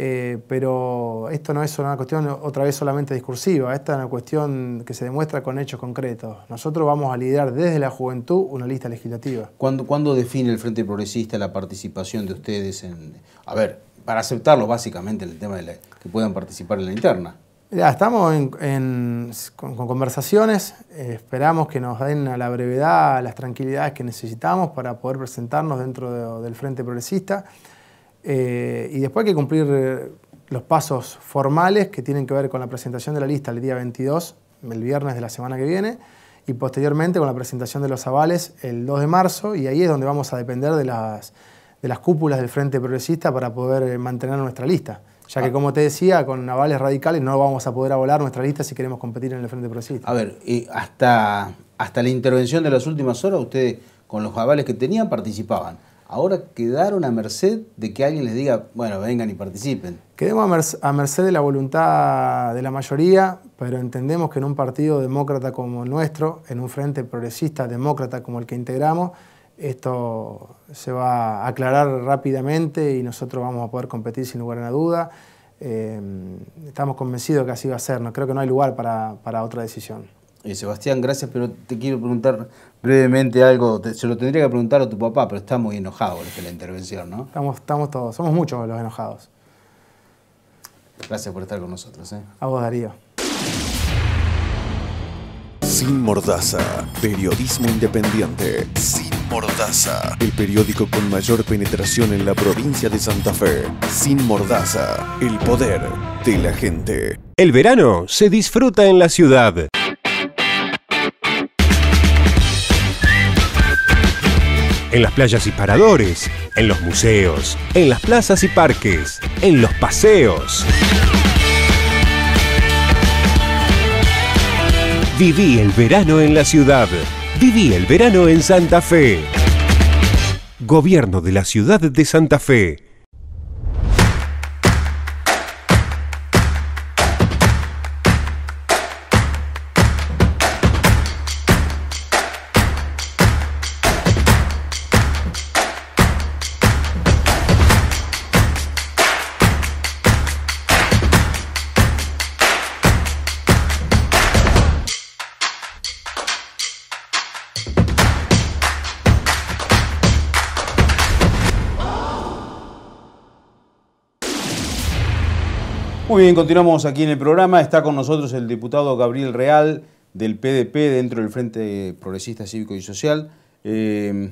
Eh, pero esto no es una cuestión otra vez solamente discursiva, esta es una cuestión que se demuestra con hechos concretos. Nosotros vamos a liderar desde la juventud una lista legislativa. ¿Cuándo, define el Frente Progresista la participación de ustedes en... A ver, para aceptarlo básicamente el tema de que puedan participar en la interna? ya estamos con, conversaciones, eh, esperamos que nos den a la brevedad las tranquilidades que necesitamos para poder presentarnos dentro del Frente Progresista. Eh, y después hay que cumplir eh, los pasos formales que tienen que ver con la presentación de la lista el día 22, el viernes de la semana que viene, y posteriormente con la presentación de los avales el 2 de marzo, y ahí es donde vamos a depender de las, cúpulas del Frente Progresista para poder eh, mantener nuestra lista. Ya que, ah. como te decía, con avales radicales no vamos a poder avalar nuestra lista si queremos competir en el Frente Progresista. A ver, y hasta, hasta la intervención de las últimas horas, ustedes con los avales que tenían participaban ahora quedaron a merced de que alguien les diga, bueno, vengan y participen. Quedemos a, merced de la voluntad de la mayoría, pero entendemos que en un partido demócrata como el nuestro, en un frente progresista demócrata como el que integramos, esto se va a aclarar rápidamente y nosotros vamos a poder competir sin lugar a duda. Eh, estamos convencidos que así va a ser, no creo que no hay lugar para otra decisión. Eh, Sebastián, gracias, pero te quiero preguntar brevemente algo. se lo tendría que preguntar a tu papá, pero está muy enojado de la intervención, ¿no? Estamos, estamos todos, somos muchos los enojados. Gracias por estar con nosotros. ¿eh? A vos, Darío. Sin Mordaza, periodismo independiente. Sin Mordaza, el periódico con mayor penetración en la provincia de Santa Fe. Sin Mordaza, el poder de la gente. El verano se disfruta en la ciudad. en las playas y paradores, en los museos, en las plazas y parques, en los paseos. Viví el verano en la ciudad. Viví el verano en Santa Fe. Gobierno de la ciudad de Santa Fe. bien, continuamos aquí en el programa. Está con nosotros el diputado Gabriel Real del PDP dentro del Frente Progresista Cívico y Social. Eh,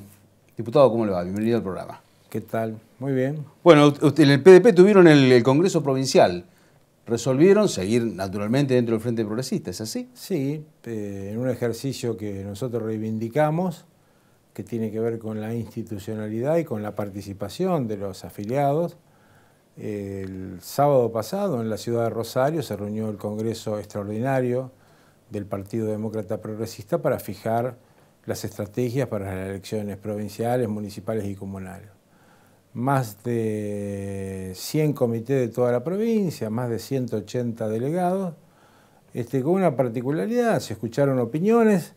diputado, ¿cómo le va? Bienvenido al programa. ¿Qué tal? Muy bien. Bueno, en el PDP tuvieron el, Congreso Provincial. Resolvieron seguir naturalmente dentro del Frente Progresista, ¿es así? Sí, eh, en un ejercicio que nosotros reivindicamos, que tiene que ver con la institucionalidad y con la participación de los afiliados el sábado pasado en la ciudad de Rosario se reunió el Congreso Extraordinario del Partido Demócrata Progresista para fijar las estrategias para las elecciones provinciales, municipales y comunales. Más de 100 comités de toda la provincia, más de 180 delegados, este, con una particularidad, se escucharon opiniones,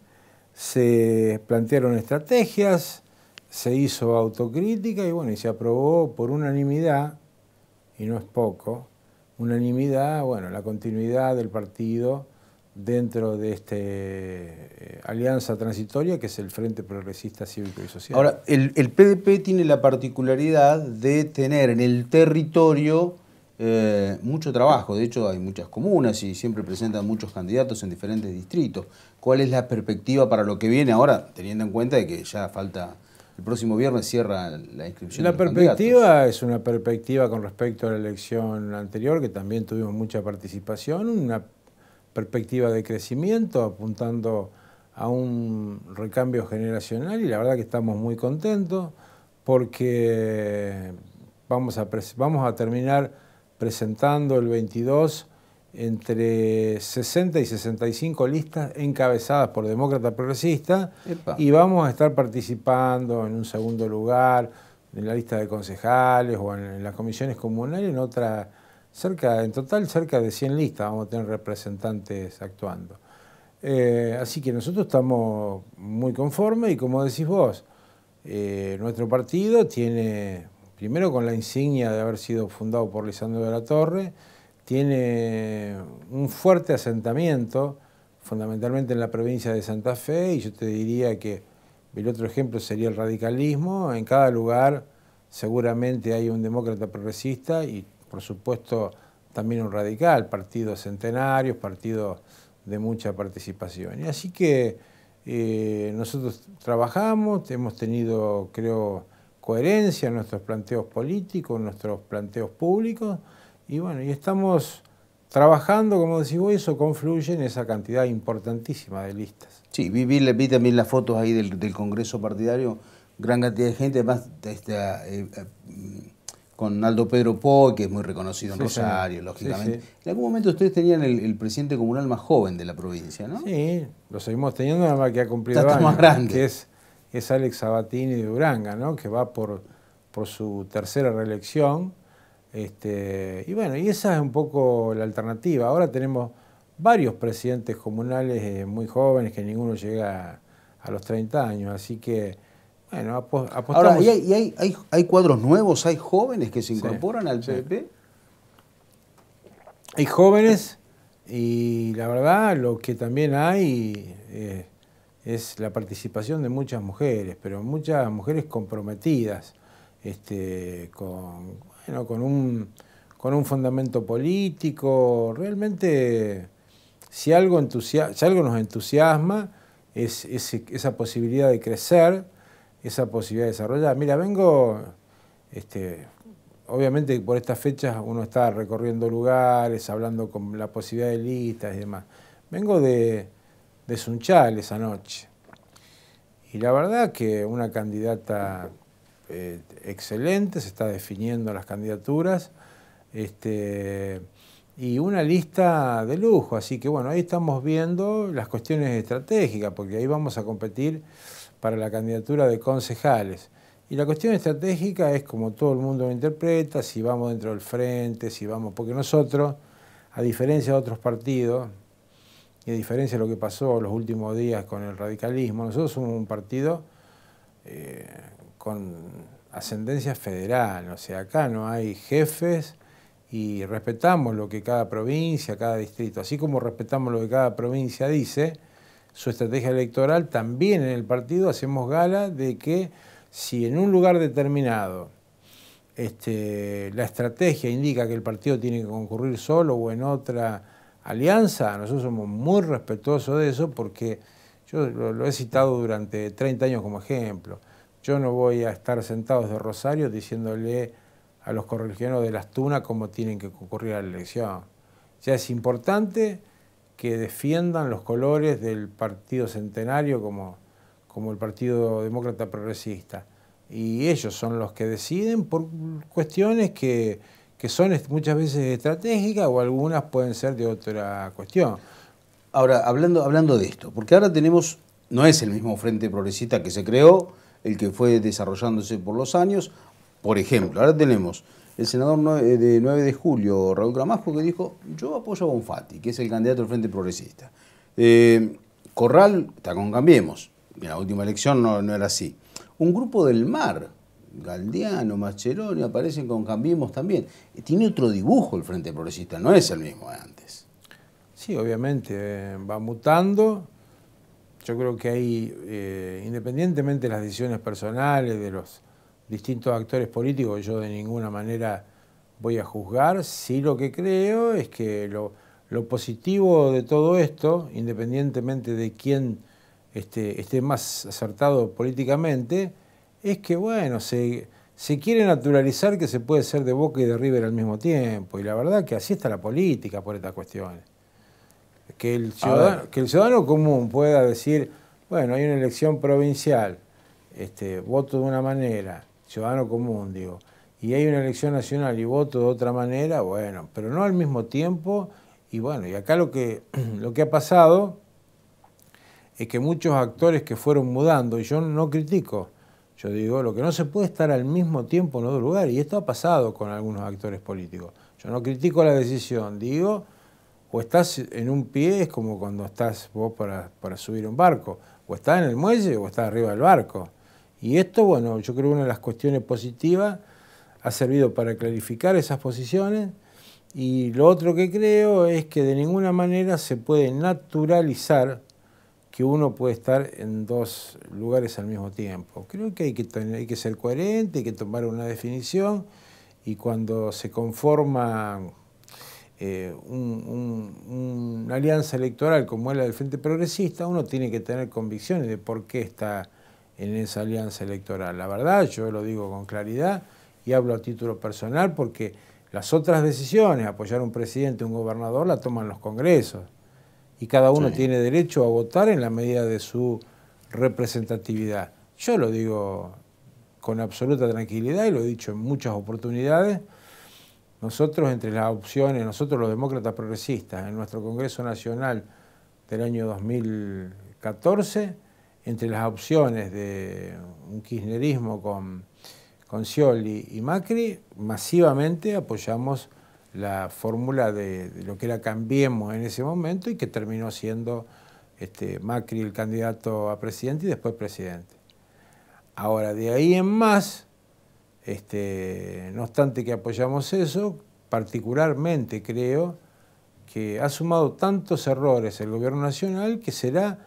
se plantearon estrategias, se hizo autocrítica y bueno, y se aprobó por unanimidad y no es poco, unanimidad, bueno, la continuidad del partido dentro de esta eh, alianza transitoria que es el Frente Progresista Cívico y Social. Ahora, el, PDP tiene la particularidad de tener en el territorio eh, mucho trabajo, de hecho hay muchas comunas y siempre presentan muchos candidatos en diferentes distritos. ¿Cuál es la perspectiva para lo que viene ahora, teniendo en cuenta que ya falta el próximo viernes cierra la inscripción. La perspectiva es una perspectiva con respecto a la elección anterior, que también tuvimos mucha participación, una perspectiva de crecimiento apuntando a un recambio generacional y la verdad que estamos muy contentos porque vamos a, vamos a terminar presentando el 22 entre 60 y 65 listas encabezadas por demócrata progresista y vamos a estar participando en un segundo lugar en la lista de concejales o en, las comisiones comunales en otra cerca en total cerca de 100 listas vamos a tener representantes actuando eh, así que nosotros estamos muy conformes y como decís vos eh, nuestro partido tiene primero con la insignia de haber sido fundado por Lisandro de la Torre tiene un fuerte asentamiento, fundamentalmente en la provincia de Santa Fe, y yo te diría que el otro ejemplo sería el radicalismo. En cada lugar seguramente hay un demócrata progresista y, por supuesto, también un radical, partidos centenarios, partidos de mucha participación. Y así que eh, nosotros trabajamos, hemos tenido, creo, coherencia en nuestros planteos políticos, en nuestros planteos públicos. Y bueno, y estamos trabajando, como decís vos, eso confluye en esa cantidad importantísima de listas. Sí, vi, vi, vi también las fotos ahí del, Congreso Partidario, gran cantidad de gente, además eh, eh, mm, con Aldo Pedro Poe, que es muy reconocido en Rosario, lógicamente. en algún momento ustedes tenían el, presidente comunal más joven de la provincia, ¿no? Sí, lo seguimos teniendo, nada más que ha cumplido más grande. que es, Alex Sabatini de Uranga, ¿no? que va por, por su tercera reelección este, y bueno, y esa es un poco la alternativa. Ahora tenemos varios presidentes comunales eh, muy jóvenes que ninguno llega a los 30 años, así que bueno, apostamos. Ahora, ¿y hay, cuadros nuevos? ¿Hay jóvenes que se incorporan al PP? Hay jóvenes y la verdad lo que también hay eh, es la participación de muchas mujeres, pero muchas mujeres comprometidas este, con, con un, con un fundamento político. Realmente, si algo, algo nos entusiasma, es, esa posibilidad de crecer, esa posibilidad de desarrollar. Mira, vengo, este, obviamente por estas fechas uno está recorriendo lugares, hablando con la posibilidad de listas y demás. Vengo de, de Sunchal esa noche. Y la verdad que una candidata eh, excelente, se está definiendo las candidaturas. Este, y una lista de lujo. Así que bueno, ahí estamos viendo las cuestiones estratégicas, porque ahí vamos a competir para la candidatura de concejales. Y la cuestión estratégica es como todo el mundo lo interpreta, si vamos dentro del frente, si vamos, porque nosotros, a diferencia de otros partidos, y a diferencia de lo que pasó los últimos días con el radicalismo, nosotros somos un partido eh, con ascendencia federal, o sea, acá no hay jefes y respetamos lo que cada provincia, cada distrito, así como respetamos lo que cada provincia dice, su estrategia electoral, también en el partido hacemos gala de que si en un lugar determinado este, la estrategia indica que el partido tiene que concurrir solo o en otra alianza, nosotros somos muy respetuosos de eso porque yo lo, lo he citado durante 30 años como ejemplo. Yo no voy a estar sentados de Rosario diciéndole a los correligionarios de las Tunas cómo tienen que concurrir a la elección. Ya es importante que defiendan los colores del Partido Centenario como, como el Partido Demócrata Progresista. Y ellos son los que deciden por cuestiones que, que son muchas veces estratégicas o algunas pueden ser de otra cuestión. Ahora, hablando, hablando de esto, porque ahora tenemos, no es el mismo Frente Progresista que se creó, el que fue desarrollándose por los años. Por ejemplo, ahora tenemos el senador eh, de 9 de julio, Raúl Gramajo que dijo, yo apoyo a Bonfatti, que es el candidato del Frente Progresista. Eh, Corral está con Cambiemos, en la última elección no, era así. Un grupo del mar, Galdiano, Mascheroni, aparecen con Cambiemos también. Eh, tiene otro dibujo el Frente Progresista, no es el mismo de antes. Sí, obviamente, va mutando yo creo que ahí, eh, independientemente de las decisiones personales, de los distintos actores políticos, yo de ninguna manera voy a juzgar. Sí lo que creo es que lo, positivo de todo esto, independientemente de quién este, esté más acertado políticamente, es que, bueno, se, se quiere naturalizar que se puede ser de Boca y de River al mismo tiempo. Y la verdad que así está la política por estas cuestiones que el ciudadano, que el ciudadano común pueda decir, bueno, hay una elección provincial, este, voto de una manera, ciudadano común, digo, y hay una elección nacional y voto de otra manera, bueno, pero no al mismo tiempo, y bueno, y acá lo que, *clears throat* lo que ha pasado es que muchos actores que fueron mudando, y yo no critico, yo digo, lo que no se puede estar al mismo tiempo en otro lugar, y esto ha pasado con algunos actores políticos. Yo no critico la decisión, digo, o estás en un pie, es como cuando estás vos para, subir un barco, o estás en el muelle o estás arriba del barco. Y esto, bueno, yo creo que una de las cuestiones positivas ha servido para clarificar esas posiciones. Y lo otro que creo es que de ninguna manera se puede naturalizar que uno puede estar en dos lugares al mismo tiempo. Creo que hay que, hay que ser coherente, hay que tomar una definición y cuando se conforma eh, una alianza electoral como es la del Frente Progresista, uno tiene que tener convicciones de por qué está en esa alianza electoral. La verdad, yo lo digo con claridad y hablo a título personal porque las otras decisiones, apoyar a un presidente, un gobernador, la toman los congresos. Y cada uno tiene derecho a votar en la medida de su representatividad. Yo lo digo con absoluta tranquilidad y lo he dicho en muchas oportunidades. Nosotros, entre las opciones, nosotros los demócratas progresistas, en nuestro Congreso Nacional del año 2014, entre las opciones de un kirchnerismo con, con Scioli y Macri, masivamente apoyamos la fórmula de, lo que era Cambiemos en ese momento y que terminó siendo este, Macri el candidato a presidente y después presidente. Ahora, de ahí en más, este, no obstante que apoyamos eso, particularmente creo que ha sumado tantos errores el gobierno nacional que será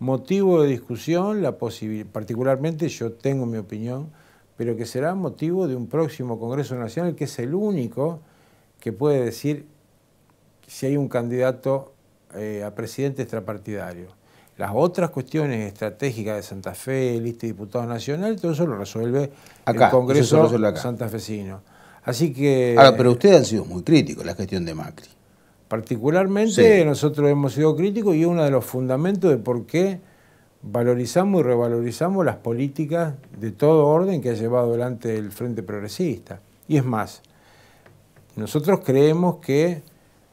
motivo de discusión, la particularmente yo tengo mi opinión, pero que será motivo de un próximo Congreso Nacional que es el único que puede decir si hay un candidato eh, a presidente extrapartidario. Las otras cuestiones estratégicas de Santa Fe, listo de diputados nacional, todo eso lo resuelve el Congreso santafesino. Así que. Ahora, pero ustedes han sido muy críticos la gestión de Macri. Particularmente nosotros hemos sido críticos y es uno de los fundamentos de por qué valorizamos y revalorizamos las políticas de todo orden que ha llevado adelante el Frente Progresista. Y es más, nosotros creemos que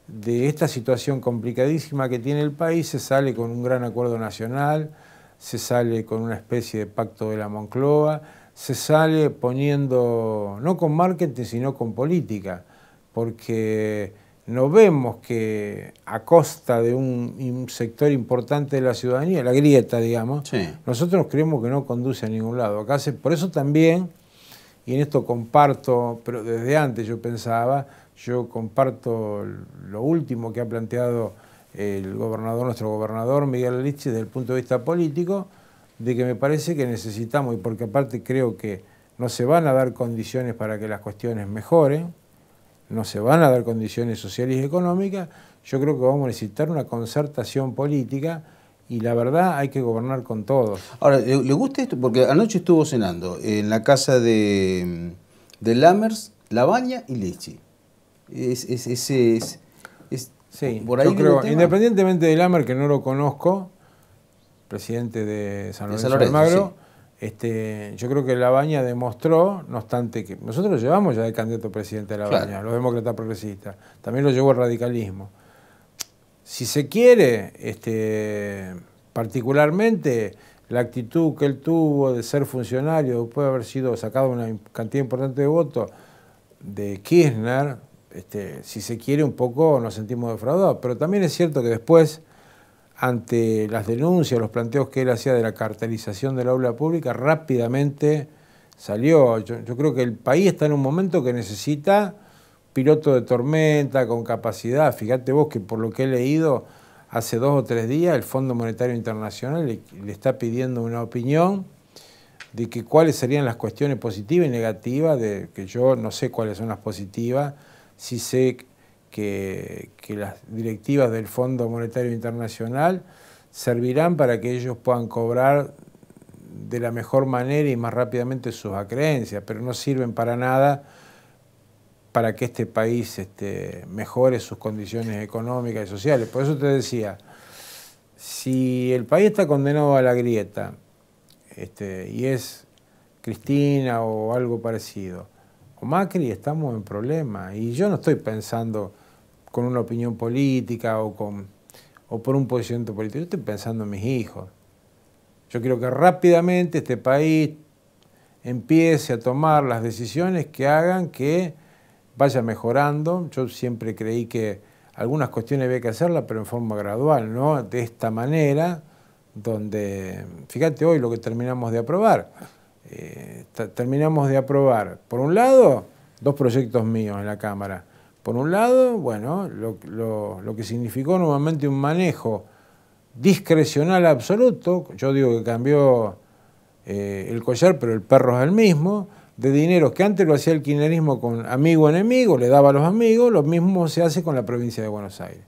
de esta situación complicadísima que tiene el país se sale con un gran acuerdo nacional, se sale con una especie de pacto de la Moncloa, se sale poniendo, no con marketing, sino con política, porque no vemos que a costa de un, sector importante de la ciudadanía, la grieta, digamos, nosotros creemos que no conduce a ningún lado. Acá por eso también, y en esto comparto, pero desde antes yo pensaba, yo comparto lo último que ha planteado el gobernador, nuestro gobernador Miguel Lichy desde el punto de vista político, de que me parece que necesitamos, y porque aparte creo que no se van a dar condiciones para que las cuestiones mejoren, no se van a dar condiciones sociales y económicas, yo creo que vamos a necesitar una concertación política y la verdad hay que gobernar con todos. Ahora, ¿le, gusta esto? Porque anoche estuvo cenando en la casa de, de Lammers, Lavagna y Lichi. Es, ese es, sí, yo creo, independientemente de Lamer, que no lo conozco, presidente de San Lorenzo, de este, yo creo que la baña demostró, no obstante que nosotros lo llevamos ya de candidato presidente de Labaña, baña los demócratas progresistas, también lo llevó el radicalismo. Si se quiere, este, particularmente la actitud que él tuvo de ser funcionario, después de haber sido sacado una cantidad importante de votos de Kirchner, este, si se quiere, un poco nos sentimos defraudados. Pero también es cierto que después, ante las denuncias, los planteos que él hacía de la cartelización del aula pública, rápidamente salió. Yo, creo que el país está en un momento que necesita piloto de tormenta, con capacidad. Fíjate vos que por lo que he leído hace dos o tres días, el Fondo Monetario Internacional le, le está pidiendo una opinión de que cuáles serían las cuestiones positivas y negativas, de que yo no sé cuáles son las positivas, sí sé que, las directivas del Fondo Monetario Internacional servirán para que ellos puedan cobrar de la mejor manera y más rápidamente sus acreencias, pero no sirven para nada para que este país este, mejore sus condiciones económicas y sociales. Por eso te decía, si el país está condenado a la grieta este, y es Cristina o algo parecido, o Macri estamos en problemas. Y yo no estoy pensando con una opinión política o, con, o por un posicionamiento político, yo estoy pensando en mis hijos. Yo quiero que rápidamente este país empiece a tomar las decisiones que hagan que vaya mejorando. Yo siempre creí que algunas cuestiones había que hacerlas, pero en forma gradual, De esta manera, donde, fíjate hoy lo que terminamos de aprobar eh, terminamos de aprobar, por un lado, dos proyectos míos en la Cámara. Por un lado, bueno, lo, que significó nuevamente un manejo discrecional absoluto, yo digo que cambió eh, el collar, pero el perro es el mismo, de dinero que antes lo hacía el kirchnerismo con amigo-enemigo, le daba a los amigos, lo mismo se hace con la provincia de Buenos Aires.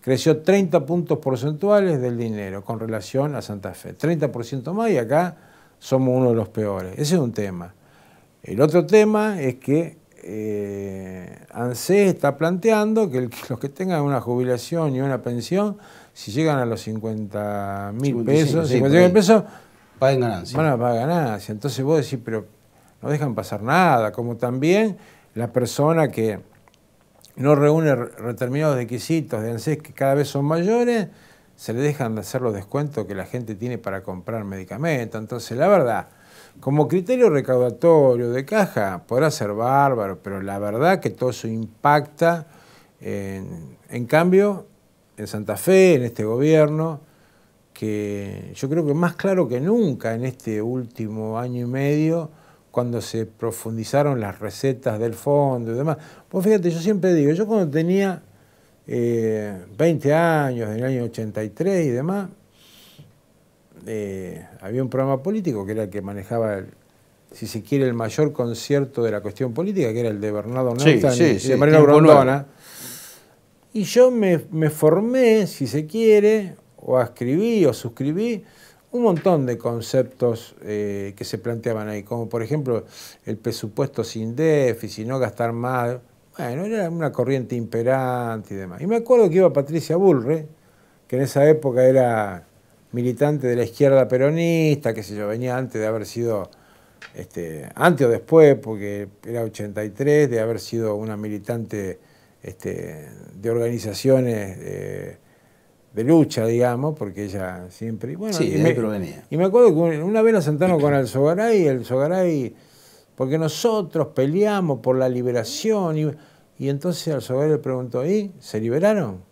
Creció 30 puntos porcentuales del dinero con relación a Santa Fe, 30% más y acá somos uno de los peores. Ese es un tema. El otro tema es que eh, ANSES está planteando que los que tengan una jubilación y una pensión, si llegan a los 50 mil pesos, mil pesos, Van a pagar ganancia. Entonces vos decís, pero no dejan pasar nada, como también la persona que no reúne determinados requisitos de ANSES que cada vez son mayores, se le dejan de hacer los descuentos que la gente tiene para comprar medicamentos. Entonces, la verdad, como criterio recaudatorio de caja, podrá ser bárbaro, pero la verdad que todo eso impacta. En, cambio, en Santa Fe, en este gobierno, que yo creo que más claro que nunca en este último año y medio, cuando se profundizaron las recetas del fondo y demás. Pues fíjate, yo siempre digo, yo cuando tenía 20 eh, años, en el año 83 y demás, eh, había un programa político que era el que manejaba, si se quiere, el mayor concierto de la cuestión política, que era el de Bernardo Néstor y de Mariano Y yo me, formé, si se quiere, o escribí o suscribí un montón de conceptos eh, que se planteaban ahí, como por ejemplo el presupuesto sin déficit, no gastar más. Bueno, era una corriente imperante y demás. Y me acuerdo que iba Patricia Bulre, que en esa época era militante de la izquierda peronista, que se yo, venía antes de haber sido, este, antes o después, porque era 83, de haber sido una militante este, de organizaciones eh, de, lucha, digamos, porque ella siempre... sí, y me, Y me acuerdo que una vez nos sentamos con el Sogaray, el Sogaray, porque nosotros peleamos por la liberación y entonces al soberano le preguntó, ¿y se liberaron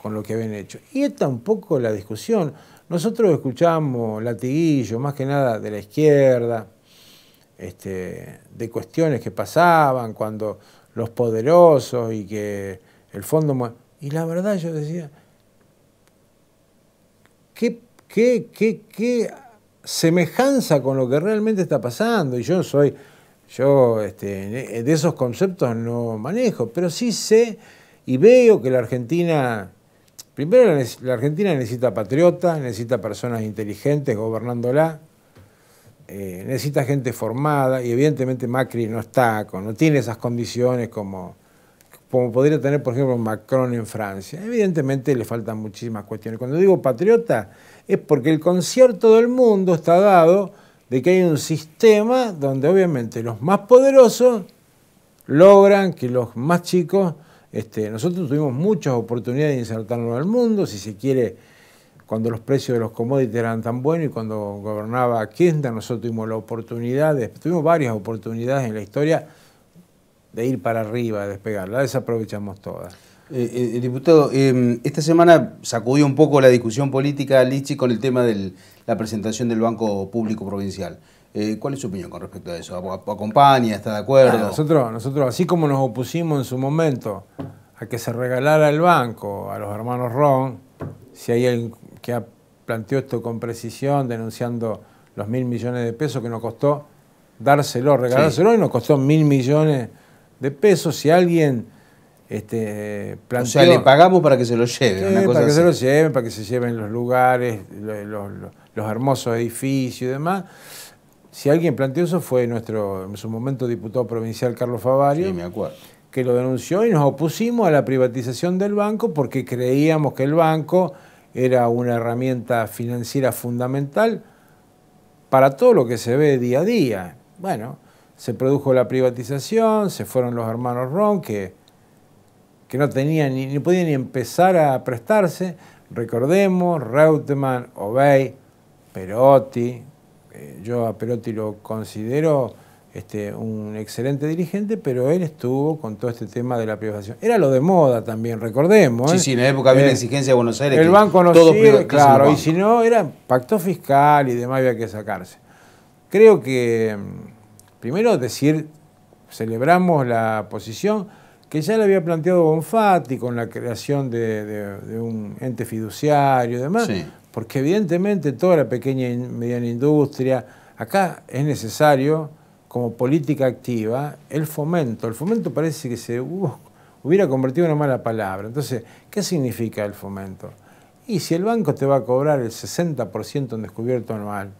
con lo que habían hecho? Y es tampoco la discusión. Nosotros escuchamos latiguillos, más que nada de la izquierda, este, de cuestiones que pasaban cuando los poderosos y que el fondo... Y la verdad yo decía, ¿qué, qué, qué semejanza con lo que realmente está pasando? Y yo soy yo este, de esos conceptos no manejo, pero sí sé y veo que la Argentina, primero la, Argentina necesita patriotas, necesita personas inteligentes gobernándola, eh, necesita gente formada y evidentemente Macri no está, no tiene esas condiciones como podría tener, por ejemplo, Macron en Francia. Evidentemente le faltan muchísimas cuestiones. Cuando digo patriota es porque el concierto del mundo está dado de que hay un sistema donde obviamente los más poderosos logran que los más chicos, este, nosotros tuvimos muchas oportunidades de insertarnos al mundo, si se quiere, cuando los precios de los commodities eran tan buenos y cuando gobernaba Kirchner, nosotros tuvimos la oportunidad, tuvimos varias oportunidades en la historia de ir para arriba, de despegar, desaprovechamos todas. Eh, eh, eh, diputado, em, esta semana sacudió un poco la discusión política Lichi con el tema de la presentación del Banco Público Provincial. ¿Cuál es su opinión con respecto a eso? ¿Acompaña? ¿Está de acuerdo? nosotros, nosotros, así como nos opusimos en su momento a que se regalara el banco a los hermanos Ron, si hay alguien que ha planteado esto con precisión, denunciando los mil millones de pesos que nos costó dárselo, regalárselo, y nos costó mil millones de pesos, si alguien este, planteó, o sea, le pagamos para que se lo lleven. Una para que se lo lleven, para que se lleven los lugares, los, hermosos edificios y demás. Si alguien planteó eso fue nuestro, en su momento, diputado provincial Carlos Favario. Que lo denunció y nos opusimos a la privatización del banco porque creíamos que el banco era una herramienta financiera fundamental para todo lo que se ve día a día. Bueno, se produjo la privatización, se fueron los hermanos Ron, que que no tenían ni, ni ni empezar a prestarse. Recordemos, Reutemann, Obey, Perotti. Eh, yo a Perotti lo considero este, un excelente dirigente, pero él estuvo con todo este tema de la privatización. Era lo de moda también, recordemos. Sí, ¿eh? sí, en la época había una eh, exigencia de Buenos Aires. El banco no claro, y si no, era pacto fiscal y demás había que sacarse. Creo que, mm, primero decir, celebramos la posición, que ya le había planteado Bonfatti con la creación de, un ente fiduciario y demás, porque evidentemente toda la pequeña y mediana industria, acá es necesario como política activa el fomento. El fomento parece que se hubiera convertido en una mala palabra. Entonces, ¿qué significa el fomento? Y si el banco te va a cobrar el 60% en descubierto anual,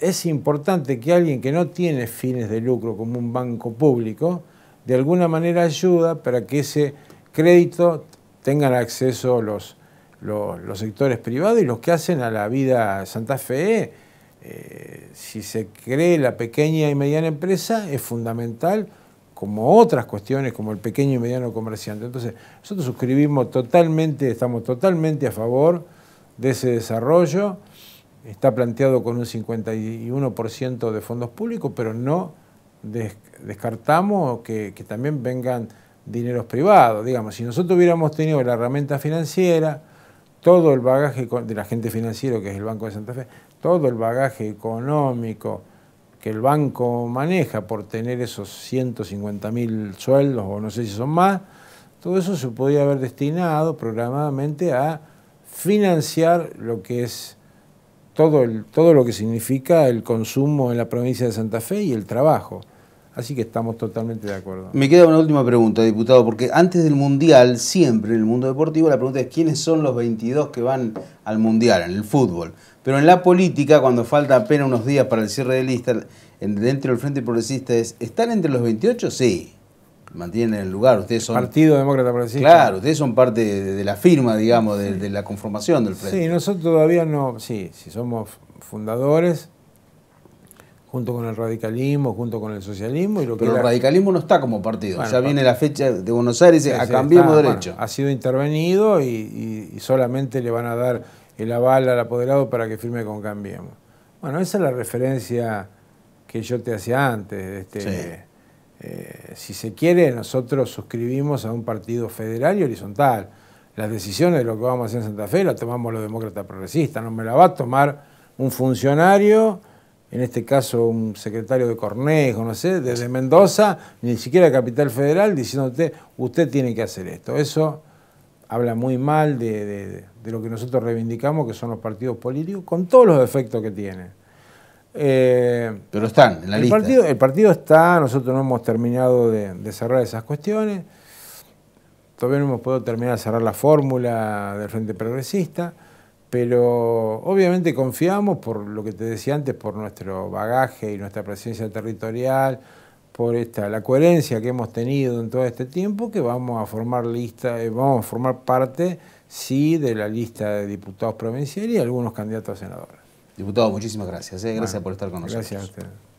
es importante que alguien que no tiene fines de lucro como un banco público, de alguna manera ayuda para que ese crédito tengan acceso los, los, sectores privados y los que hacen a la vida Santa Fe. Eh, si se cree la pequeña y mediana empresa, es fundamental como otras cuestiones, como el pequeño y mediano comerciante. Entonces, nosotros suscribimos totalmente, estamos totalmente a favor de ese desarrollo. Está planteado con un 51% de fondos públicos, pero no descartamos que, que, también vengan dineros privados. Digamos, si nosotros hubiéramos tenido la herramienta financiera, todo el bagaje de la gente financiero, que es el Banco de Santa Fe, todo el bagaje económico que el banco maneja por tener esos 150 mil sueldos, o no sé si son más, todo eso se podría haber destinado programadamente a financiar lo que es todo, todo lo que significa el consumo en la provincia de Santa Fe y el trabajo. Así que estamos totalmente de acuerdo. Me queda una última pregunta, diputado, porque antes del Mundial, siempre en el mundo deportivo, la pregunta es quiénes son los 22 que van al Mundial, en el fútbol. Pero en la política, cuando falta apenas unos días para el cierre de lista, dentro del Frente Progresista es, ¿están entre los 28? Sí, mantienen el lugar. Ustedes son, Partido Demócrata Progresista. Claro, ustedes son parte de, la firma, digamos, de, la conformación del Frente. Sí, nosotros todavía no, sí, si somos fundadores, junto con el radicalismo, junto con el socialismo. Y lo Pero el radicalismo no está como partido, ya viene la fecha de Buenos Aires, a cambiemos derecho. ha sido intervenido y, solamente le van a dar el aval al apoderado para que firme con Cambiemos. Bueno, esa es la referencia que yo te hacía antes. Este, eh, si se quiere, nosotros suscribimos a un partido federal y horizontal. Las decisiones de lo que vamos a hacer en Santa Fe las tomamos los demócratas progresistas, no me la va a tomar un funcionario en este caso un secretario de Cornejo, no sé, desde Mendoza, ni siquiera Capital Federal, diciéndote, usted tiene que hacer esto. Eso habla muy mal de, lo que nosotros reivindicamos, que son los partidos políticos, con todos los defectos que tienen. Eh, Pero están en la el lista. Partido, el partido está, nosotros no hemos terminado de cerrar esas cuestiones, todavía no hemos podido terminar de cerrar la fórmula del Frente Progresista pero obviamente confiamos por lo que te decía antes, por nuestro bagaje y nuestra presencia territorial, por esta, la coherencia que hemos tenido en todo este tiempo, que vamos a formar lista, eh, vamos a formar parte, sí, de la lista de diputados provinciales y algunos candidatos a senadores. Diputado, muchísimas gracias. Eh. Gracias por estar con nosotros. Gracias a usted.